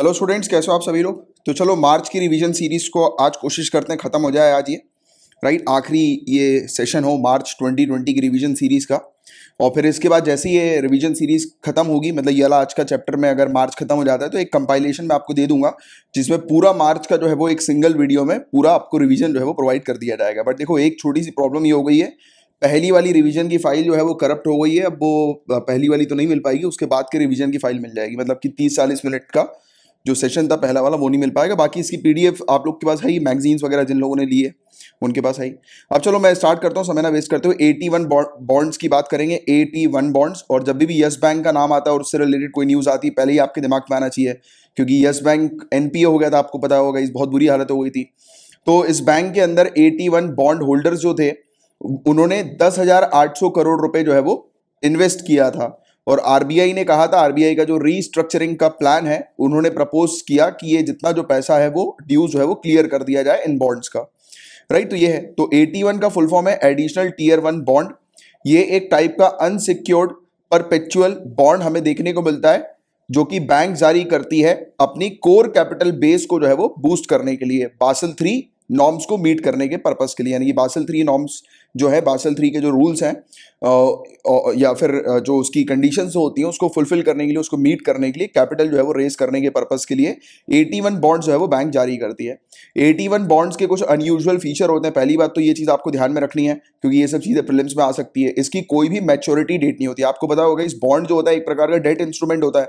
Hello students कैसे हो आप सभी लोग तो चलो मार्च की रिवीजन सीरीज़ को आज कोशिश करते हैं ख़त्म हो जाए आज ये राइट आखिरी ये सेशन हो मार्च 2020 की रिवीजन सीरीज़ का और फिर इसके बाद जैसे ही ये रिवीजन सीरीज़ खत्म होगी मतलब ये आज का चैप्टर में अगर मार्च खत्म हो जाता है तो एक कंपाइलेशन मैं आपको दे दूंगा जिसमें पूरा मार्च का जो है वो एक सिंगल वीडियो में पूरा आपको रिविज़न जो है वो प्रोवाइड कर दिया जाएगा बट देखो एक छोटी सी प्रॉब्लम ये हो गई है पहली वाली रिवीजन की फाइल जो है वो करप्ट हो गई है अब वो पहली वाली तो नहीं मिल पाएगी उसके बाद के रिवीजन की फाइल मिल जाएगी मतलब कि तीस चालीस मिनट का जो सेशन था पहला वाला वो नहीं मिल पाएगा बाकी इसकी पीडीएफ आप लोग के पास है ही मैगजीन्स वगैरह जिन लोगों ने लिए उनके पास है ही अब चलो मैं स्टार्ट करता हूँ समय ना वेस्ट करते हुए एटी वन बॉन्ड्स की बात करेंगे एटी वन बॉन्ड्स और जब भी यस बैंक का नाम आता है और उससे रिलेटेड कोई न्यूज़ आती है पहले ही आपके दिमाग में आना चाहिए क्योंकि यस बैंक एन हो गया था आपको पता होगा इस बहुत बुरी हालत हो गई थी तो इस बैंक के अंदर एटी बॉन्ड होल्डर्स जो थे उन्होंने दस करोड़ रुपये जो है वो इन्वेस्ट किया था और आरबीआई ने कहा था आरबीआई का जो रीस्ट्रक्चरिंग का प्लान है उन्होंने प्रपोज किया कि ये जितना जो पैसा है वो ड्यू जो है वो क्लियर कर दिया जाए इन बॉन्ड्स का राइट तो ये है तो एटी वन का फुल फॉर्म है एडिशनल टीयर वन बॉन्ड ये एक टाइप का अनसिक्योर्ड परपेचुअल बॉन्ड हमें देखने को मिलता है जो कि बैंक जारी करती है अपनी कोर कैपिटल बेस को जो है वो बूस्ट करने के लिए बासल थ्री नॉर्म्स को मीट करने के पर्पस के लिए यानी कि बासल थ्री नॉर्म्स जो है बासल थ्री के जो रूल्स हैं या फिर जो उसकी कंडीशन होती हैं उसको फुलफिल करने के लिए उसको मीट करने के लिए कैपिटल जो है वो रेज करने के पर्पस के लिए 81 बॉन्ड्स जो है वो बैंक जारी करती है 81 बॉन्ड्स के कुछ अनयूजल फीचर होते हैं पहली बात तो ये चीज़ आपको ध्यान में रखनी है क्योंकि ये सब चीज़ें प्रिलिम्स में आ सकती है इसकी कोई भी मेच्योरिटी डेट नहीं होती आपको पता होगा इस बॉन्ड जो होता है एक प्रकार का डेट इंस्ट्रूमेंट होता है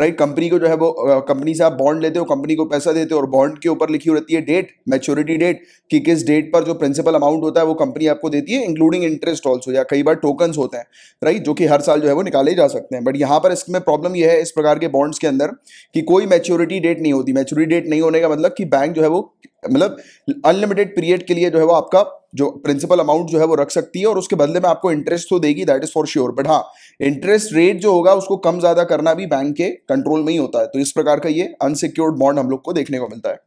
राइट कंपनी को जो है वो कंपनी से आप बॉन्ड लेते हो कंपनी को पैसा देते हो और बॉन्ड के ऊपर लिखी रहती है डेट मैच्योरिटी डेट कि किस डेट पर जो प्रिंसिपल अमाउंट होता है वो कंपनी आपको देती है इंक्लूडिंग इंटरेस्ट ऑल्सो या कई बार टोकन्स होते हैं राइट जो कि हर साल जो है वो निकाले जा सकते हैं बट यहाँ पर इसमें प्रॉब्लम यह है इस प्रकार के बॉन्ड्स के अंदर कि कोई मैच्योरिटी डेट नहीं होती मैच्योरिटी डेट नहीं होने का मतलब कि बैंक जो है वो मतलब अनलिमिटेड पीरियड के लिए जो है वो आपका जो प्रिंसिपल अमाउंट जो है वो रख सकती है और उसके बदले में आपको इंटरेस्ट तो देगी that is for sure but हाँ इंटरेस्ट रेट जो होगा उसको कम ज्यादा करना भी बैंक के कंट्रोल में ही होता है तो इस प्रकार का ये अनसिक्योर्ड बॉन्ड हम लोग को देखने को मिलता है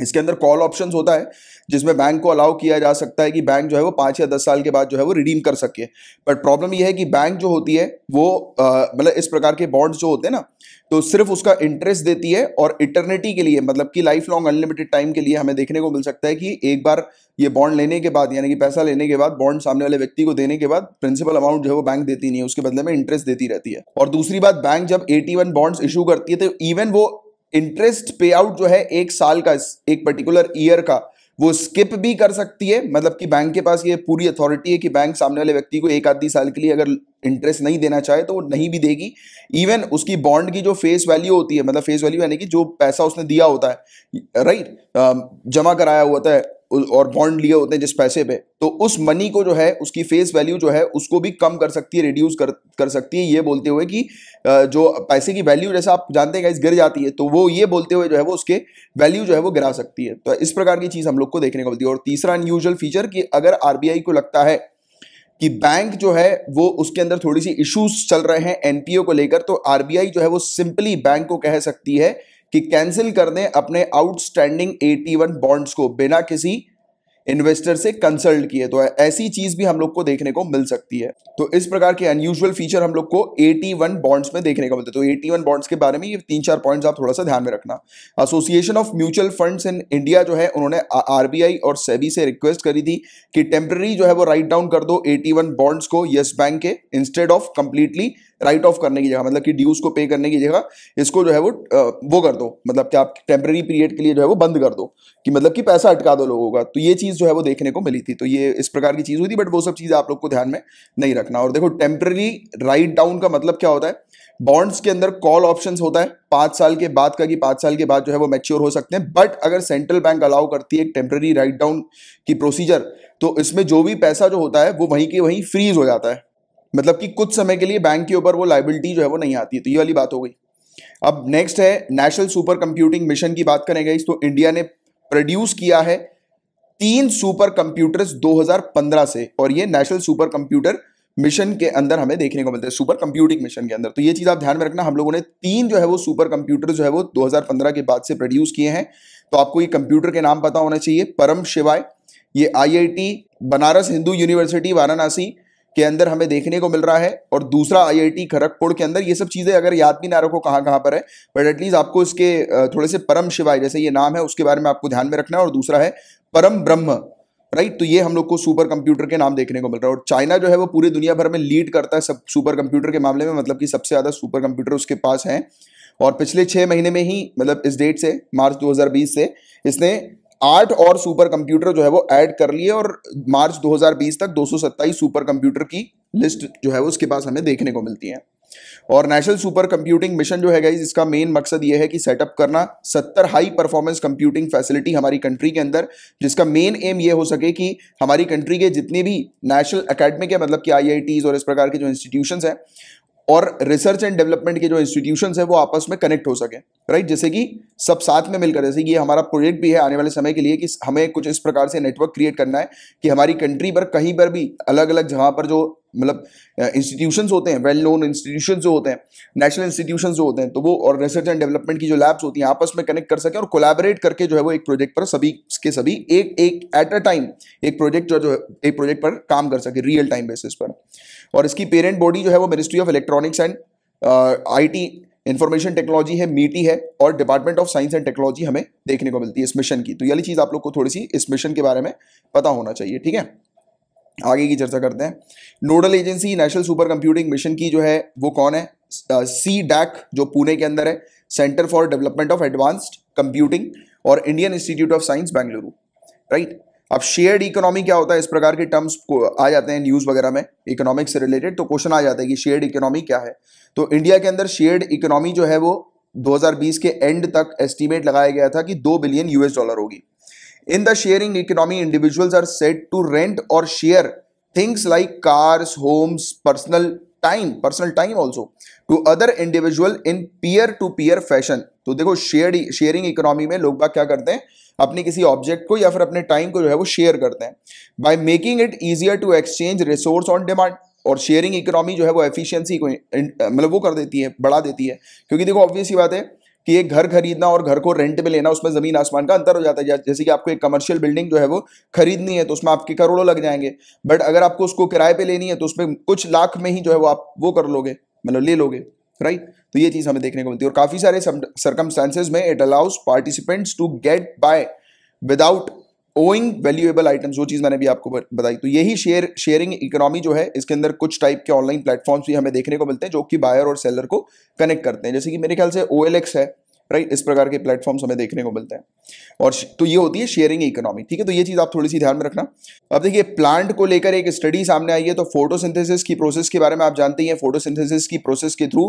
इसके अंदर कॉल ऑप्शन होता है जिसमें बैंक को अलाउ किया जा सकता है कि बैंक जो है वो पाँच या दस साल के बाद जो है वो रिडीम कर सके बट प्रॉब्लम यह है कि बैंक जो होती है वो मतलब इस प्रकार के बॉन्ड्स जो होते हैं ना तो सिर्फ उसका इंटरेस्ट देती है और इटर्निटी के लिए मतलब कि लाइफ लॉन्ग अनलिमिटेड टाइम के लिए हमें देखने को मिल सकता है कि एक बार ये बॉन्ड लेने के बाद यानी कि पैसा लेने के बाद बॉन्ड सामने वाले व्यक्ति को देने के बाद प्रिंसिपल अमाउंट जो है वो बैंक देती नहीं है उसके बदले में इंटरेस्ट देती रहती है और दूसरी बात बैंक जब एटी वन बॉन्ड्स इशू करती है तो इवन वो इंटरेस्ट पे आउट जो है एक साल का एक पर्टिकुलर ईयर का वो स्किप भी कर सकती है मतलब कि बैंक के पास ये पूरी अथॉरिटी है कि बैंक सामने वाले व्यक्ति को एक आधी साल के लिए अगर इंटरेस्ट नहीं देना चाहे तो वो नहीं भी देगी इवन उसकी बॉन्ड की जो फेस वैल्यू होती है मतलब फेस वैल्यू यानी कि जो पैसा उसने दिया होता है राइट जमा कराया होता है और बॉन्ड लिए होते हैं जिस पैसे पे तो उस मनी को जो है उसकी फेस वैल्यू जो है उसको भी कम कर सकती है रिड्यूस कर कर सकती है ये बोलते हुए कि जो पैसे की वैल्यू जैसा आप जानते हैं इस गिर जाती है तो वो ये बोलते हुए जो है वो उसके वैल्यू जो है वो गिरा सकती है तो इस प्रकार की चीज़ हम लोग को देखने को मिलती है और तीसरा अनयूजल फीचर कि अगर आर को लगता है कि बैंक जो है वो उसके अंदर थोड़ी सी इश्यूज चल रहे हैं एनपीओ को लेकर तो आरबीआई जो है वो सिंपली बैंक को कह सकती है कि कैंसिल कर दें अपने आउटस्टैंडिंग एटी वन बॉन्ड्स को बिना किसी इन्वेस्टर से कंसल्ट किए तो ऐसी चीज भी हम लोग को देखने को मिल सकती है तो इस प्रकार के अनयूजल फीचर हम लोग को एटी वन बॉन्ड्स में देखने को मिलते हैं तो एटी वन बॉन्ड्स के बारे में ये तीन चार पॉइंट्स आप थोड़ा सा ध्यान में रखना association of mutual funds in India जो है उन्होंने आरबीआई और सेबी से रिक्वेस्ट करी थी कि टेम्प्रेरी जो है वो राइट डाउन कर दो एटी बॉन्ड्स को येस बैंक के instead of completely write off करने की जगह मतलब कि ड्यूज को पे करने की जगह इसको जो है वो वो कर दो मतलब कि आप टेम्प्रेरी पीरियड के लिए जो है वो बंद कर दो कि मतलब कि पैसा अटका दो लोगों का तो ये चीज़ जो है वो देखने को मिली थी तो ये इस प्रकार की चीज़ हुई थी बट वो सब चीज़ आप लोग को ध्यान में नहीं रखना और देखो टेम्प्रेरी राइट डाउन का मतलब क्या होता है बॉन्ड्स के अंदर कॉल ऑप्शंस होता है पाँच साल के बाद का कि पाँच साल के बाद जो है वो मैच्योर हो सकते हैं बट अगर सेंट्रल बैंक अलाउ करती है एक टेम्प्रेरी राइट डाउन की प्रोसीजर तो इसमें जो भी पैसा जो होता है वो वहीं के वहीं फ्रीज हो जाता है मतलब कि कुछ समय के लिए बैंक के ऊपर वो लाइबिलिटी जो है वो नहीं आती है तो ये वाली बात हो गई अब नेक्स्ट है नेशनल सुपर कंप्यूटिंग मिशन की बात करेंगे इस तो इंडिया ने प्रोड्यूस किया है तीन सुपर कंप्यूटर्स 2015 से और ये नेशनल सुपर कंप्यूटर मिशन के अंदर हमें देखने को मिलता है सुपर कंप्यूटिंग मिशन के अंदर तो ये चीज़ आप ध्यान में रखना हम लोगों ने तीन जो है वो सुपर कंप्यूटर जो है वो 2015 के बाद से प्रोड्यूस किए हैं तो आपको ये कंप्यूटर के नाम पता होना चाहिए परम शिवाय ये आईआईटी बनारस हिंदू यूनिवर्सिटी वाराणसी के अंदर हमें देखने को मिल रहा है और दूसरा आईआईटी खड़गपुर के अंदर ये सब चीज़ें अगर याद भी ना रखो कहाँ कहाँ पर है बट एटलीस्ट आपको इसके थोड़े से परम शिवाय जैसे ये नाम है उसके बारे में आपको ध्यान में रखना है और दूसरा है परम ब्रह्म राइट तो ये हम लोग को सुपर कंप्यूटर के नाम देखने को मिल रहा है और चाइना जो है वो पूरी दुनिया भर में लीड करता है सब सुपर कंप्यूटर के मामले में मतलब कि सबसे ज़्यादा सुपर कंप्यूटर उसके पास हैं और पिछले छः महीने में ही मतलब इस डेट से मार्च 2020 से इसने आठ और सुपर कंप्यूटर जो है वो ऐड कर लिए और मार्च 2020 तक दो सुपर कंप्यूटर की लिस्ट जो है वो उसके पास हमें देखने को मिलती है और नेशनल सुपर कंप्यूटिंग मिशन जो है गाइज इसका मेन मकसद ये है कि सेटअप करना सत्तर हाई परफॉर्मेंस कंप्यूटिंग फैसिलिटी हमारी कंट्री के अंदर जिसका मेन एम ये हो सके कि हमारी कंट्री के जितने भी नेशनल अकेडमिक है मतलब कि आई और इस प्रकार के जो इंस्टीट्यूशन हैं और रिसर्च एंड डेवलपमेंट के जो इंस्टीट्यूशंस हैं वो आपस में कनेक्ट हो सके राइट जैसे कि सब साथ में मिलकर जैसे कि ये हमारा प्रोजेक्ट भी है आने वाले समय के लिए कि हमें कुछ इस प्रकार से नेटवर्क क्रिएट करना है कि हमारी कंट्री पर कहीं पर भी अलग अलग जगह पर जो मतलब इंस्टीट्यूशन होते हैं वेल नोन इंस्टीट्यूशन जो होते हैं नेशनल इंस्टीट्यूशन जो होते हैं तो वो और रिसर्च एंड डेवलपमेंट की जो लैब्स होती हैं आपस में कनेक्ट कर सकें और कोलाबरेट करके जो है वो एक प्रोजेक्ट पर सभी के सभी एक एक एट अ टाइम एक प्रोजेक्ट जो है एक प्रोजेक्ट पर काम कर सके रियल टाइम बेसिस पर और इसकी पेरेंट बॉडी जो है वो ministry of electronics and IT information technology है मीटी e है और department of science and technology हमें देखने को मिलती है इस मिशन की तो यही चीज़ आप लोग को थोड़ी सी इस मिशन के बारे में पता होना चाहिए ठीक है आगे की चर्चा करते हैं nodal agency national super computing mission की जो है वो कौन है सी uh, डैक जो पुणे के अंदर है centre for development of advanced computing और Indian institute of science Bengaluru right अब शेयर्ड इकोनॉमी क्या होता है इस प्रकार के टर्म्स आ जाते हैं न्यूज़ वगैरह में इकोनॉमिक से रिलेटेड तो क्वेश्चन आ जाता है कि शेयर्ड इकोनॉमी क्या है तो इंडिया के अंदर शेयर्ड इकोनॉमी जो है वो 2020 के एंड तक एस्टीमेट लगाया गया था कि दो बिलियन यूएस डॉलर होगी in the sharing economy individuals are set to rent और share things like cars homes personal time personal time also to other individual in peer to peer fashion तो देखो share sharing economy में लोग क्या करते हैं अपने किसी ऑब्जेक्ट को या फिर अपने टाइम को जो है वो शेयर करते हैं by making it easier to exchange resource on demand और शेयरिंग इकोनॉमी जो है वो एफिशिएंसी को मतलब वो कर देती है बढ़ा देती है क्योंकि देखो ऑब्वियस ही बात है कि एक घर खरीदना और घर को रेंट पे लेना उसमें ज़मीन आसमान का अंतर हो जाता है जैसे कि आपको एक कमर्शियल बिल्डिंग जो है वो खरीदनी है तो उसमें आपके करोड़ों लग जाएंगे बट अगर आपको उसको किराए पर लेनी है तो उसमें कुछ लाख में ही जो है वो आप वो कर लोगे मतलब ले लोगे राइट तो ये चीज़ हमें देखने को मिलती है और काफ़ी सारे सर्कमस्टांसेज में it allows participants to get by without owing valuable items वो चीज़ मैंने भी आपको बताई तो यही शेयर शेयरिंग इकोनॉमी जो है इसके अंदर कुछ टाइप के ऑनलाइन प्लेटफॉर्म्स भी हमें देखने को मिलते हैं जो कि बायर और सेलर को कनेक्ट करते हैं जैसे कि मेरे ख्याल से ओ है राइट इस प्रकार के प्लेटफॉर्म्स हमें देखने को मिलते हैं और तो ये होती है शेयरिंग इकोनॉमी ठीक है तो ये चीज़ आप थोड़ी सी ध्यान में रखना अब देखिए प्लांट को लेकर एक स्टडी सामने आई है तो फोटोसिंथेसिस की प्रोसेस के बारे में आप जानते ही हैं फोटोसिंथेसिस की प्रोसेस के थ्रू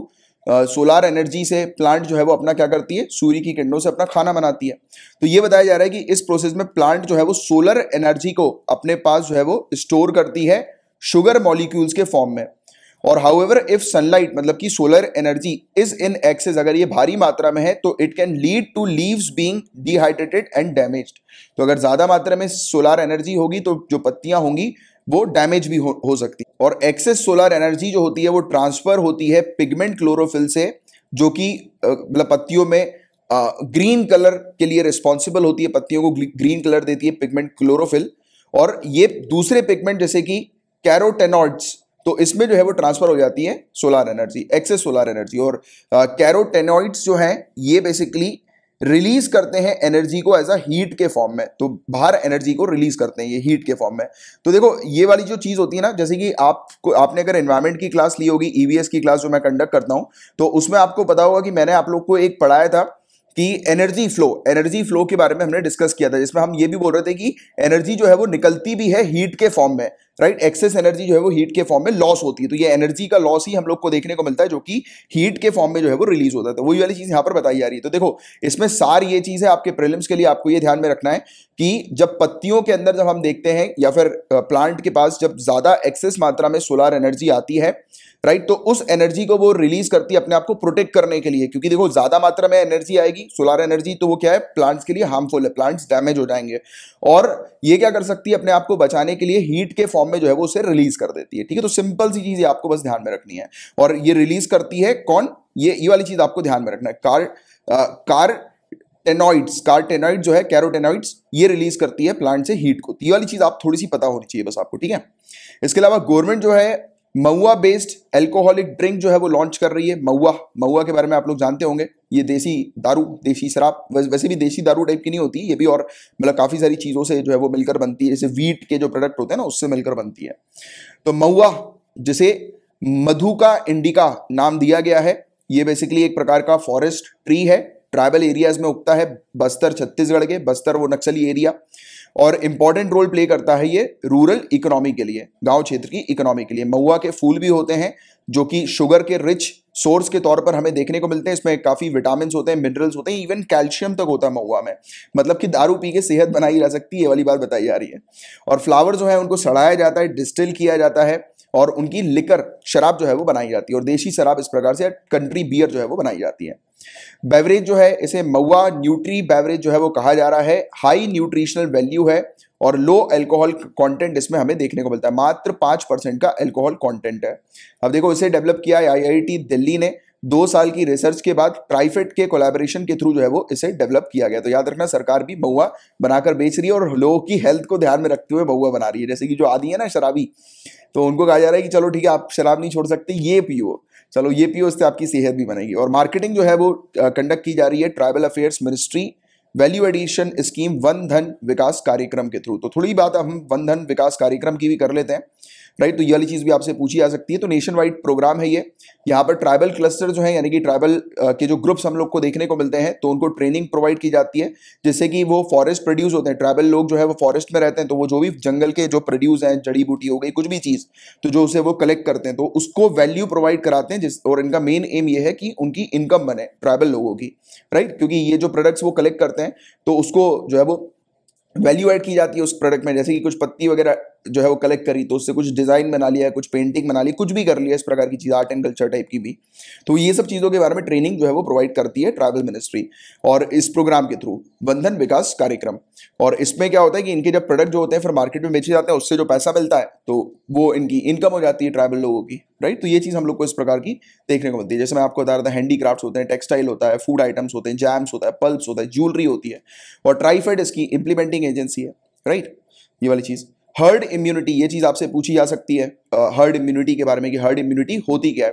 सोलार एनर्जी से प्लांट जो है वो अपना क्या करती है सूर्य की किरणों से अपना खाना बनाती है तो ये बताया जा रहा है कि इस प्रोसेस में प्लांट जो है वो सोलर एनर्जी को अपने पास जो है वो स्टोर करती है शुगर मॉलिक्यूल्स के फॉर्म में और हाउ एवर इफ सनलाइट मतलब कि solar energy is in excess अगर ये भारी मात्रा में है तो it can lead to leaves being dehydrated and damaged तो अगर ज़्यादा मात्रा में सोलर एनर्जी होगी तो जो पत्तियां होंगी वो डैमेज भी हो, हो सकती है और एक्सेस सोलर एनर्जी जो होती है वो ट्रांसफर होती है पिगमेंट क्लोरोफिल से जो कि मतलब पत्तियों में ग्रीन कलर के लिए रिस्पॉन्सिबल होती है पत्तियों को ग्रीन कलर देती है पिगमेंट क्लोरोफिल और ये दूसरे पिगमेंट जैसे कि कैरोटेनॉइड्स तो इसमें जो है वो ट्रांसफर हो जाती है solar energy excess solar energy और कैरोटेनॉइड्स जो है ये बेसिकली रिलीज करते हैं एनर्जी को एज अ हीट के फॉर्म में तो बाहर एनर्जी को रिलीज करते हैं ये हीट के फॉर्म में तो देखो ये वाली जो चीज़ होती है ना जैसे कि आप आपने अगर एनवायरमेंट की क्लास ली होगी ईवीएस e की क्लास जो मैं कंडक्ट करता हूं तो उसमें आपको पता होगा कि मैंने आप लोग को एक पढ़ाया था कि एनर्जी फ्लो एनर्जी फ्लो के बारे में हमने डिस्कस किया था जिसमें हम ये भी बोल रहे थे कि एनर्जी जो है वो निकलती भी है हीट के फॉर्म में राइट एक्सेस एनर्जी जो है वो हीट के फॉर्म में लॉस होती है तो ये एनर्जी का लॉस ही हम लोग को देखने को मिलता है जो कि हीट के फॉर्म में जो है वो रिलीज होता है तो वही वाली चीज़ यहां पर बताई जा रही है तो देखो इसमें सार ये चीज़ है आपके प्रिलिम्स के लिए आपको ये ध्यान में रखना है कि जब पत्तियों के अंदर जब हम देखते हैं या फिर प्लांट के पास जब ज़्यादा एक्सेस मात्रा में सोलार एनर्जी आती है राइट तो उस एनर्जी को वो रिलीज करती है अपने आप को प्रोटेक्ट करने के लिए क्योंकि देखो ज़्यादा मात्रा में एनर्जी आएगी सोलार एनर्जी तो वो क्या है प्लांट्स के लिए हार्मफुल है प्लांट्स डैमेज हो जाएंगे और ये क्या कर सकती है अपने आप को बचाने के लिए हीट के फॉर्म फॉर्म में जो है वो उसे रिलीज कर देती है ठीक है तो सिंपल सी चीज आपको बस ध्यान में रखनी है और ये रिलीज करती है कौन ये ये वाली चीज आपको ध्यान में रखना है कार आ, कार टेनॉइड्स कार्टेनॉइड जो है कैरोटेनॉइड्स ये रिलीज करती है प्लांट से हीट को तो ये वाली चीज आप थोड़ी सी पता होनी चाहिए बस आपको ठीक है इसके अलावा गवर्नमेंट जो है मऊआ बेस्ड एल्कोहलिक ड्रिंक जो है वो लॉन्च कर रही है मऊआ मऊआ के बारे में आप लोग जानते होंगे ये देसी दारू देसी शराब वैसे भी देसी दारू टाइप की नहीं होती ये भी और मतलब काफ़ी सारी चीज़ों से जो है वो मिलकर बनती है जैसे वीट के जो प्रोडक्ट होते हैं ना उससे मिलकर बनती है तो मऊआ जिसे मधु का इंडिका नाम दिया गया है ये बेसिकली एक प्रकार का फॉरेस्ट ट्री है ट्राइबल एरियाज में उगता है बस्तर छत्तीसगढ़ के बस्तर वो नक्सली एरिया और इम्पॉर्टेंट रोल प्ले करता है ये रूरल इकोनॉमी के लिए गांव क्षेत्र की इकोनॉमी के लिए महुआ के फूल भी होते हैं जो कि शुगर के रिच सोर्स के तौर पर हमें देखने को मिलते हैं इसमें काफ़ी विटामिन होते हैं मिनरल्स होते हैं इवन कैल्शियम तक होता है महुआ में मतलब कि दारू पी के सेहत बनाई जा सकती है वाली बात बताई जा रही है और फ्लावर जो है उनको सड़ाया जाता है डिस्टिल किया जाता है और उनकी लिकर शराब जो है वो बनाई जाती है और देशी शराब इस प्रकार से कंट्री बियर जो है वो बनाई जाती है बेवरेज जो है इसे मऊआ न्यूट्री बेवरेज जो है वो कहा जा रहा है हाई न्यूट्रिशनल वैल्यू है और लो अल्कोहल कंटेंट इसमें हमें देखने को मिलता है मात्र पाँच परसेंट का अल्कोहल कंटेंट है अब देखो इसे डेवलप किया है आईआईटी दिल्ली ने दो साल की रिसर्च के बाद ट्राइफेट के कोलैबोरेशन के थ्रू जो है वो इसे डेवलप किया गया तो याद रखना सरकार भी महुआ बनाकर बेच रही है और लोगों की हेल्थ को ध्यान में रखते हुए महुआ बना रही है जैसे कि जो आदि है ना शराबी तो उनको कहा जा रहा है कि चलो ठीक है आप शराब नहीं छोड़ सकते ये पियो चलो ये पियो इससे आपकी सेहत भी बनेगी और मार्केटिंग जो है वो कंडक्ट की जा रही है tribal affairs ministry value addition scheme Van Dhan Vikas कार्यक्रम के थ्रू तो थोड़ी बात हम वन धन विकास कार्यक्रम की भी कर लेते हैं राइट तो ये वाली चीज़ भी आपसे पूछी जा सकती है तो नेशन वाइड प्रोग्राम है ये यहाँ पर ट्राइबल क्लस्टर जो है यानी कि ट्राइबल के जो ग्रुप्स हम लोग को देखने को मिलते हैं तो उनको ट्रेनिंग प्रोवाइड की जाती है जिससे कि वो फॉरेस्ट प्रोड्यूस होते हैं ट्राइबल लोग जो है वो फॉरेस्ट में रहते हैं तो वो जो भी जंगल के जो प्रोड्यूस हैं जड़ी बूटी हो गई कुछ भी चीज़ तो जो उसे वो कलेक्ट करते हैं तो उसको वैल्यू प्रोवाइड कराते हैं जिस और इनका मेन एम ये है कि उनकी इनकम बने ट्राइबल लोगों की राइट क्योंकि ये जो प्रोडक्ट्स वो कलेक्ट करते हैं तो उसको जो है वो वैल्यू एड की जाती है उस प्रोडक्ट में जैसे कि कुछ पत्ती वगैरह जो है वो कलेक्ट करी तो उससे कुछ डिज़ाइन बना लिया कुछ पेंटिंग बना ली कुछ भी कर लिया इस प्रकार की चीज़ आर्ट एंड कल्चर टाइप की भी तो ये सब चीज़ों के बारे में ट्रेनिंग जो है वो प्रोवाइड करती है ट्रैवल मिनिस्ट्री और इस प्रोग्राम के थ्रू बंधन विकास कार्यक्रम और इसमें क्या होता है कि इनके जब प्रोडक्ट जो होते हैं फिर मार्केट में बेचे जाते हैं उससे जो पैसा मिलता है तो वो इनकी इनकम हो जाती है ट्राइबल लोगों की राइट तो ये चीज़ हम लोग को इस प्रकार की देखने को मिलती है जैसे मैं आपको बता रहा था हैंडीक्राफ्ट्स होते हैं टेक्सटाइल होता है फूड आइटम्स होते हैं जैम्स होता है पल्प्स होता है ज्वेलरी होती है और ट्राइफेड इसकी इंप्लीमेंटिंग एजेंसी है राइट ये वाली चीज़ हर्ड इम्यूनिटी ये चीज़ आपसे पूछी जा सकती है हर्ड uh, इम्यूनिटी के बारे में कि हर्ड इम्यूनिटी होती क्या है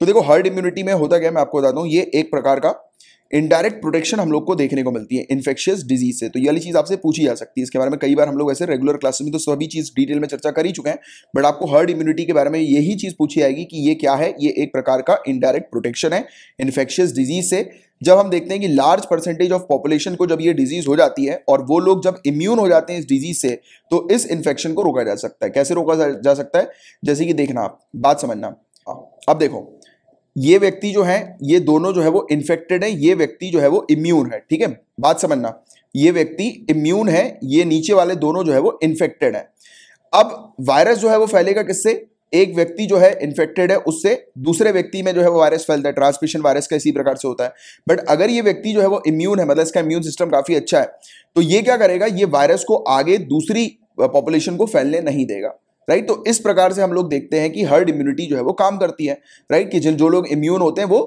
तो देखो हर्ड इम्यूनिटी में होता क्या है मैं आपको बताता हूँ ये एक प्रकार का इनडायरेक्ट प्रोटेक्शन हम लोग को देखने को मिलती है इन्फेक्शियस डिजीज से तो ये वाली चीज़ आपसे पूछी जा सकती है इसके बारे में कई बार हम लोग ऐसे रेगुलर क्लासेस में तो सभी चीज़ डिटेल में चर्चा कर ही चुके हैं बट आपको हर्ड इम्यूनिटी के बारे में यही चीज़ पूछी जाएगी कि ये क्या है ये एक प्रकार का इनडायरेक्ट प्रोटेक्शन है इन्फेक्शियस डिजीज से जब हम देखते हैं कि लार्ज परसेंटेज ऑफ पॉपुलेशन को जब ये डिजीज हो जाती है और वो लोग जब इम्यून हो जाते हैं इस डिजीज से तो इस इन्फेक्शन को रोका जा सकता है कैसे रोका जा सकता है जैसे कि देखना आप बात समझना अब देखो ये व्यक्ति जो है ये दोनों जो है वो इन्फेक्टेड है ये व्यक्ति जो है वो इम्यून है ठीक है बात समझना ये व्यक्ति इम्यून है ये नीचे वाले दोनों जो है वो इन्फेक्टेड है अब वायरस जो है वो फैलेगा किससे एक व्यक्ति जो है इन्फेक्टेड है उससे दूसरे व्यक्ति में जो है वो वायरस फैलता है ट्रांसमिशन वायरस का इसी प्रकार से होता है बट अगर ये व्यक्ति जो है वो इम्यून है मतलब इसका इम्यून सिस्टम काफ़ी अच्छा है तो ये क्या करेगा ये वायरस को आगे दूसरी पॉपुलेशन को फैलने नहीं देगा राइट तो इस प्रकार से हम लोग देखते हैं कि हर्ड इम्यूनिटी जो है वो काम करती है राइट कि जिन जो लोग इम्यून होते हैं वो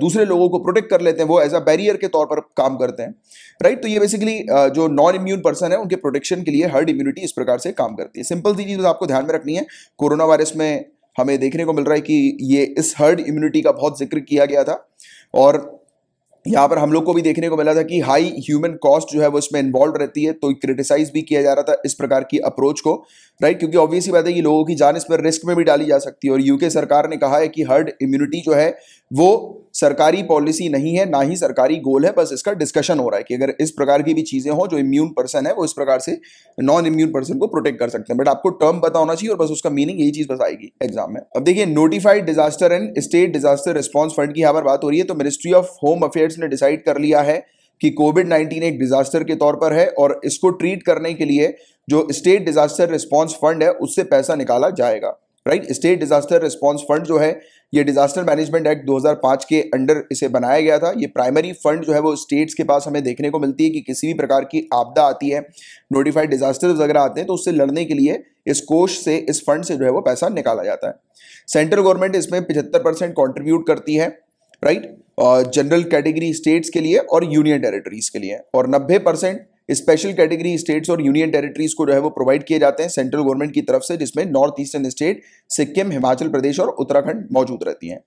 दूसरे लोगों को प्रोटेक्ट कर लेते हैं वो एज अ बैरियर के तौर पर काम करते हैं राइट तो ये बेसिकली जो नॉन इम्यून पर्सन है उनके प्रोटेक्शन के लिए हर्ड इम्यूनिटी इस प्रकार से काम करती है सिंपल सी चीज़ आपको ध्यान में रखनी है कोरोना वायरस में हमें देखने को मिल रहा है कि ये इस हर्ड इम्यूनिटी का बहुत जिक्र किया गया था और यहाँ पर हम लोग को भी देखने को मिला था कि हाई ह्यूमन कॉस्ट जो है वो इसमें इन्वॉल्व रहती है तो क्रिटिसाइज भी किया जा रहा था इस प्रकार की अप्रोच को राइट क्योंकि ऑब्वियसली बात है कि लोगों की जान इस पर रिस्क में भी डाली जा सकती है और यूके सरकार ने कहा है कि हर्ड इम्यूनिटी जो है वो सरकारी पॉलिसी नहीं है ना ही सरकारी गोल है बस इसका डिस्कशन हो रहा है कि अगर इस प्रकार की भी चीज़ें हों जो इम्यून पर्सन है वो इस प्रकार से नॉन इम्यून पर्सन को प्रोटेक्ट कर सकते हैं बट आपको टर्म पता होना चाहिए और बस उसका मीनिंग यही चीज़ बस आएगी एग्जाम में अब देखिए notified disaster and state disaster response fund की यहाँ पर बात हो रही है तो मिनिस्ट्री ऑफ होम अफेयर्स ने डिसाइड कर लिया है कि कोविड नाइन्टीन एक डिजास्टर के तौर पर है और इसको ट्रीट करने के लिए जो स्टेट डिजास्टर रिस्पॉन्स फंड है उससे पैसा निकाला जाएगा right state disaster response fund जो है ये डिजास्टर मैनेजमेंट एक्ट 2005 के अंडर इसे बनाया गया था ये प्राइमरी फंड जो है वो स्टेट्स के पास हमें देखने को मिलती है कि किसी भी प्रकार की आपदा आती है नोटिफाइड डिजास्टर्स वगैरह आते हैं तो उससे लड़ने के लिए इस कोष से इस फंड से जो है वो पैसा निकाला जाता है सेंट्रल गवर्नमेंट इसमें पिछहत्तर परसेंट कॉन्ट्रीब्यूट करती है राइट जनरल कैटेगरी स्टेट्स के लिए और यूनियन टेरेटरीज़ के लिए और नब्बे परसेंट स्पेशल कैटेगरी स्टेट्स और यूनियन टेरिटरीज को जो है वो प्रोवाइड किए जाते हैं सेंट्रल गवर्नमेंट की तरफ से जिसमें north eastern state Sikkim Himachal Pradesh और उत्तराखंड मौजूद रहती हैं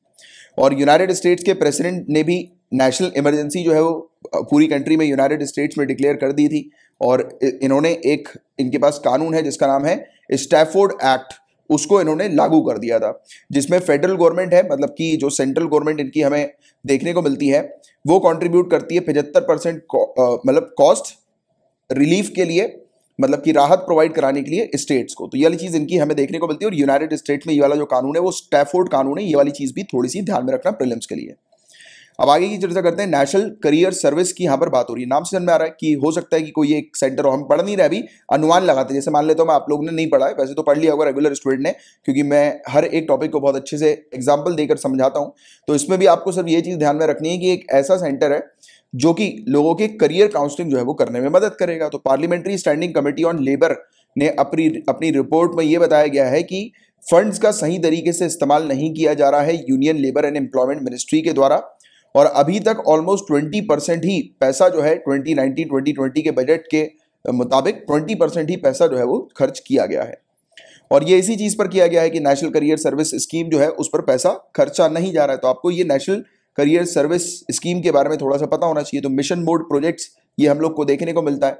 और यूनाइटेड स्टेट्स के प्रेसिडेंट ने भी नेशनल इमरजेंसी जो है वो पूरी कंट्री में यूनाइटेड स्टेट्स में डिक्लेयर कर दी थी और इन्होंने एक इनके पास कानून है जिसका नाम है स्टैफोर्ड एक्ट उसको इन्होंने लागू कर दिया था जिसमें फेडरल गवर्नमेंट है मतलब कि जो सेंट्रल गवर्नमेंट इनकी हमें देखने को मिलती है वो कंट्रीब्यूट करती है पिछहत्तर परसेंट मतलब कॉस्ट रिलीफ के लिए मतलब कि राहत प्रोवाइड कराने के लिए स्टेट्स को तो ये वाली चीज़ इनकी हमें देखने को मिलती है और यूनाइटेड स्टेट में ये वाला जो कानून है वो स्टैफोर्ड कानून है ये वाली चीज़ भी थोड़ी सी ध्यान में रखना प्रिलिम्स के लिए अब आगे की चर्चा करते हैं नेशनल करियर सर्विस की यहाँ पर बात हो रही है नाम से समझ में आ रहा है कि हो सकता है कि कोई एक सेंटर हो हम पढ़ नहीं रहे अभी अनुमान लगाते हैं जैसे मान लेता तो हूँ मैं आप लोगों ने नहीं पढ़ा है वैसे तो पढ़ लिया होगा रेगुलर स्टूडेंट ने क्योंकि मैं हर एक टॉपिक को बहुत अच्छे से एग्जाम्पल देकर समझाता हूँ तो इसमें भी आपको सिर्फ ये चीज़ ध्यान में रखनी है कि एक ऐसा सेंटर है जो कि लोगों के करियर काउंसलिंग जो है वो करने में मदद करेगा तो parliamentary standing committee on labour ने अपनी अपनी रिपोर्ट में ये बताया गया है कि फंड्स का सही तरीके से इस्तेमाल नहीं किया जा रहा है union labour and employment ministry के द्वारा और अभी तक ऑलमोस्ट ट्वेंटी परसेंट ही पैसा जो है ट्वेंटी नाइनटीन ट्वेंटी ट्वेंटी के बजट के मुताबिक ट्वेंटी परसेंट ही पैसा जो है वो खर्च किया गया है और ये इसी चीज़ पर किया गया है कि नेशनल करियर सर्विस स्कीम जो है उस पर पैसा खर्चा नहीं जा रहा है तो आपको ये नेशनल करियर सर्विस स्कीम के बारे में थोड़ा सा पता होना चाहिए तो मिशन बोर्ड प्रोजेक्ट्स ये हम लोग को देखने को मिलता है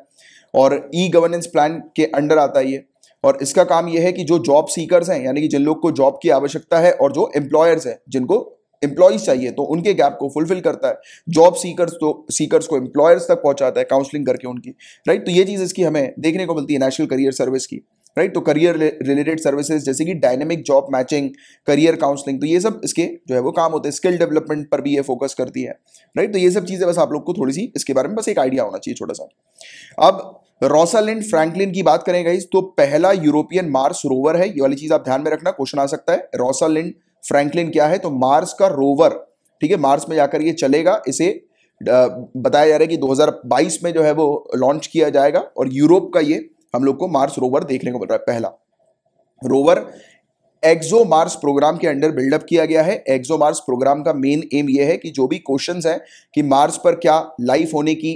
और ई गवर्नेंस प्लान के अंडर आता है ये और इसका काम यह है कि जो जॉब सीकर्स हैं यानी कि जिन लोग को जॉब की आवश्यकता है और जो एम्प्लॉयर्स हैं जिनको एम्प्लॉयज चाहिए तो उनके गैप को फुलफिल करता है जॉब सीकर्स तो सीकर्स को एम्प्लॉयर्स तक पहुंचाता है काउंसलिंग करके उनकी राइट तो ये चीज़ इसकी हमें देखने को मिलती है नेशनल करियर सर्विस की राइट तो करियर रिलेटेड सर्विसेज जैसे कि dynamic job matching career counselling तो ये सब इसके जो है वो काम होते हैं स्किल डेवलपमेंट पर भी ये फोकस करती है राइट तो ये सब चीज़ें बस आप लोग को थोड़ी सी इसके बारे में बस एक आइडिया होना चाहिए छोटा सा अब रॉसालिंड फ्रैंकलिन की बात करें गाइज तो पहला यूरोपियन मार्स रोवर है ये वाली चीज़ आप ध्यान में रखना क्वेश्चन आ सकता है रॉसालिंड फ्रैंकलिन क्या है तो मार्स का रोवर ठीक है मार्स में जाकर ये चलेगा इसे बताया जा रहा है कि 2022 में जो है वो लॉन्च किया जाएगा और यूरोप का ये हम लोग को मार्स रोवर देखने को मिल रहा है पहला रोवर एक्सो मार्स प्रोग्राम के अंडर बिल्डअप किया गया है एक्सो मार्स प्रोग्राम का मेन एम यह है कि जो भी क्वेश्चन है कि मार्स पर क्या लाइफ होने की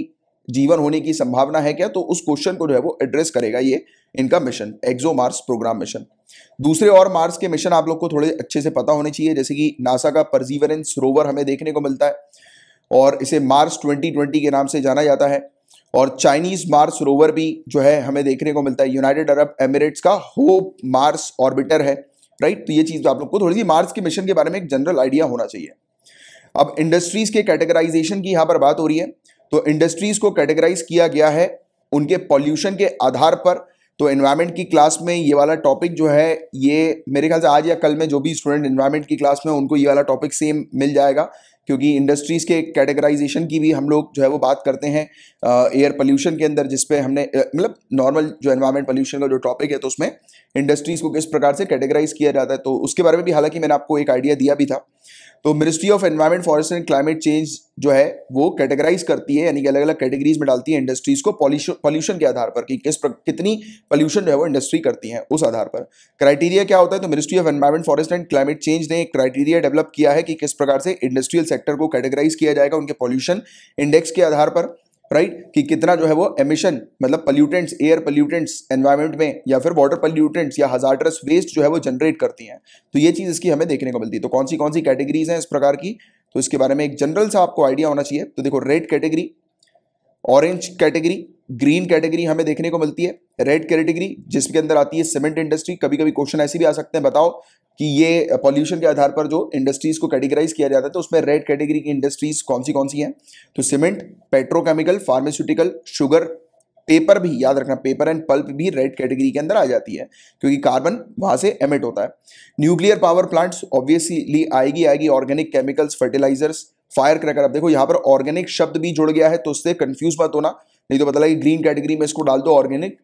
जीवन होने की संभावना है क्या तो उस क्वेश्चन को जो है वो एड्रेस करेगा ये इनका mission ExoMars programme mission दूसरे और मार्स के मिशन आप लोग को थोड़े अच्छे से पता होने चाहिए जैसे कि नासा का परजीवरेंस रोवर हमें देखने को मिलता है और इसे मार्स 2020 के नाम से जाना जाता है और चाइनीज मार्स रोवर भी जो है हमें देखने को मिलता है यूनाइटेड अरब एमिरेट्स का होप मार्स ऑर्बिटर है राइट तो ये चीज़ तो आप लोग को थोड़ी सी मार्स के मिशन के बारे में एक जनरल आइडिया होना चाहिए अब इंडस्ट्रीज़ के कैटेगराइजेशन की यहाँ पर बात हो रही है तो इंडस्ट्रीज़ को कैटेगराइज किया गया है उनके पॉल्यूशन के आधार पर तो एनवायरमेंट की क्लास में ये वाला टॉपिक जो है ये मेरे ख्याल से आज या कल में जो भी स्टूडेंट इन्वायरमेंट की क्लास में उनको ये वाला टॉपिक सेम मिल जाएगा क्योंकि इंडस्ट्रीज़ के कैटेगराइजेशन की भी हम लोग जो है वो बात करते हैं एयर पोल्यूशन के अंदर जिसपे हमने मतलब नॉर्मल जो एनवायरमेंट पोल्यूशन का जो टॉपिक है तो उसमें इंडस्ट्रीज़ को किस प्रकार से कैटेगराइज किया जाता है तो उसके बारे में भी हालांकि मैंने आपको एक आइडिया दिया भी था तो ministry of environment forest and climate change जो है वो कैटेगराइज करती है यानी कि अलग अलग कैटेगरीज में डालती है इंडस्ट्रीज को पॉल्यूशन के आधार पर कि किस प्र, कितनी पॉल्यूशन जो है वो इंडस्ट्री करती है उस आधार पर क्राइटेरिया क्या होता है तो ministry of environment forest and climate change ने एक क्राइटेरिया डेवलप किया है कि किस प्रकार से इंडस्ट्रियल सेक्टर को कैटेगराइज किया जाएगा उनके पॉल्यूशन इंडेक्स के आधार पर राइट right? कि कितना जो है वो एमिशन मतलब पल्यूटेंट्स एयर पल्यूटेंट्स एनवायरमेंट में या फिर वाटर पल्यूटेंट्स या हजार्टरस वेस्ट जो है वो जनरेट करती हैं तो ये चीज़ इसकी हमें देखने को मिलती है तो कौन सी कौन सी कैटेगरीज हैं इस प्रकार की तो इसके बारे में एक जनरल सा आपको आइडिया होना चाहिए तो देखो red category orange category green category हमें देखने को मिलती है रेड कैटेगरी जिसके अंदर आती है सीमेंट इंडस्ट्री कभी कभी क्वेश्चन ऐसे भी आ सकते हैं बताओ कि ये पॉल्यूशन के आधार पर जो इंडस्ट्रीज को कैटेगराइज किया जाता है तो उसमें रेड कैटेगरी की इंडस्ट्रीज कौन सी कौन सी हैं तो cement petrochemical pharmaceutical sugar paper भी याद रखना पेपर एंड पल्प भी रेड कैटेगरी के अंदर आ जाती है क्योंकि कार्बन वहां से एमिट होता है न्यूक्लियर पावर प्लांट्स ऑब्वियसली आएगी आएगी organic chemicals fertilizers fire cracker अब देखो यहां पर ऑर्गेनिक शब्द भी जुड़ गया है तो उससे कंफ्यूज मत होना नहीं तो पता लगा ग्रीन कैटेगरी में इसको डाल दो ऑर्गेनिक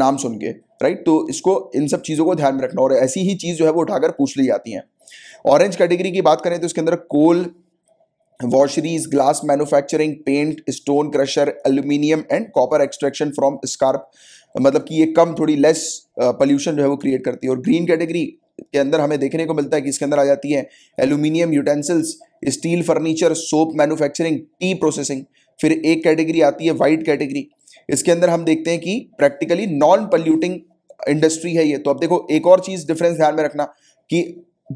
नाम सुन के राइट तो इसको इन सब चीज़ों को ध्यान में रखना और ऐसी ही चीज़ जो है वो उठाकर पूछ ली जाती हैं ऑरेंज कैटेगरी की बात करें तो इसके अंदर coal washeries glass manufacturing paint stone crusher aluminium and copper extraction from scrap मतलब कि ये कम थोड़ी लेस पोल्यूशन जो है वो क्रिएट करती है और ग्रीन कैटेगरी के अंदर हमें देखने को मिलता है कि इसके अंदर आ जाती है aluminium utensils steel furniture soap manufacturing tea processing फिर एक कैटेगरी आती है वाइट कैटेगरी इसके अंदर हम देखते हैं कि प्रैक्टिकली नॉन पल्यूटिंग इंडस्ट्री है ये तो अब देखो एक और चीज़ डिफरेंस ध्यान में रखना कि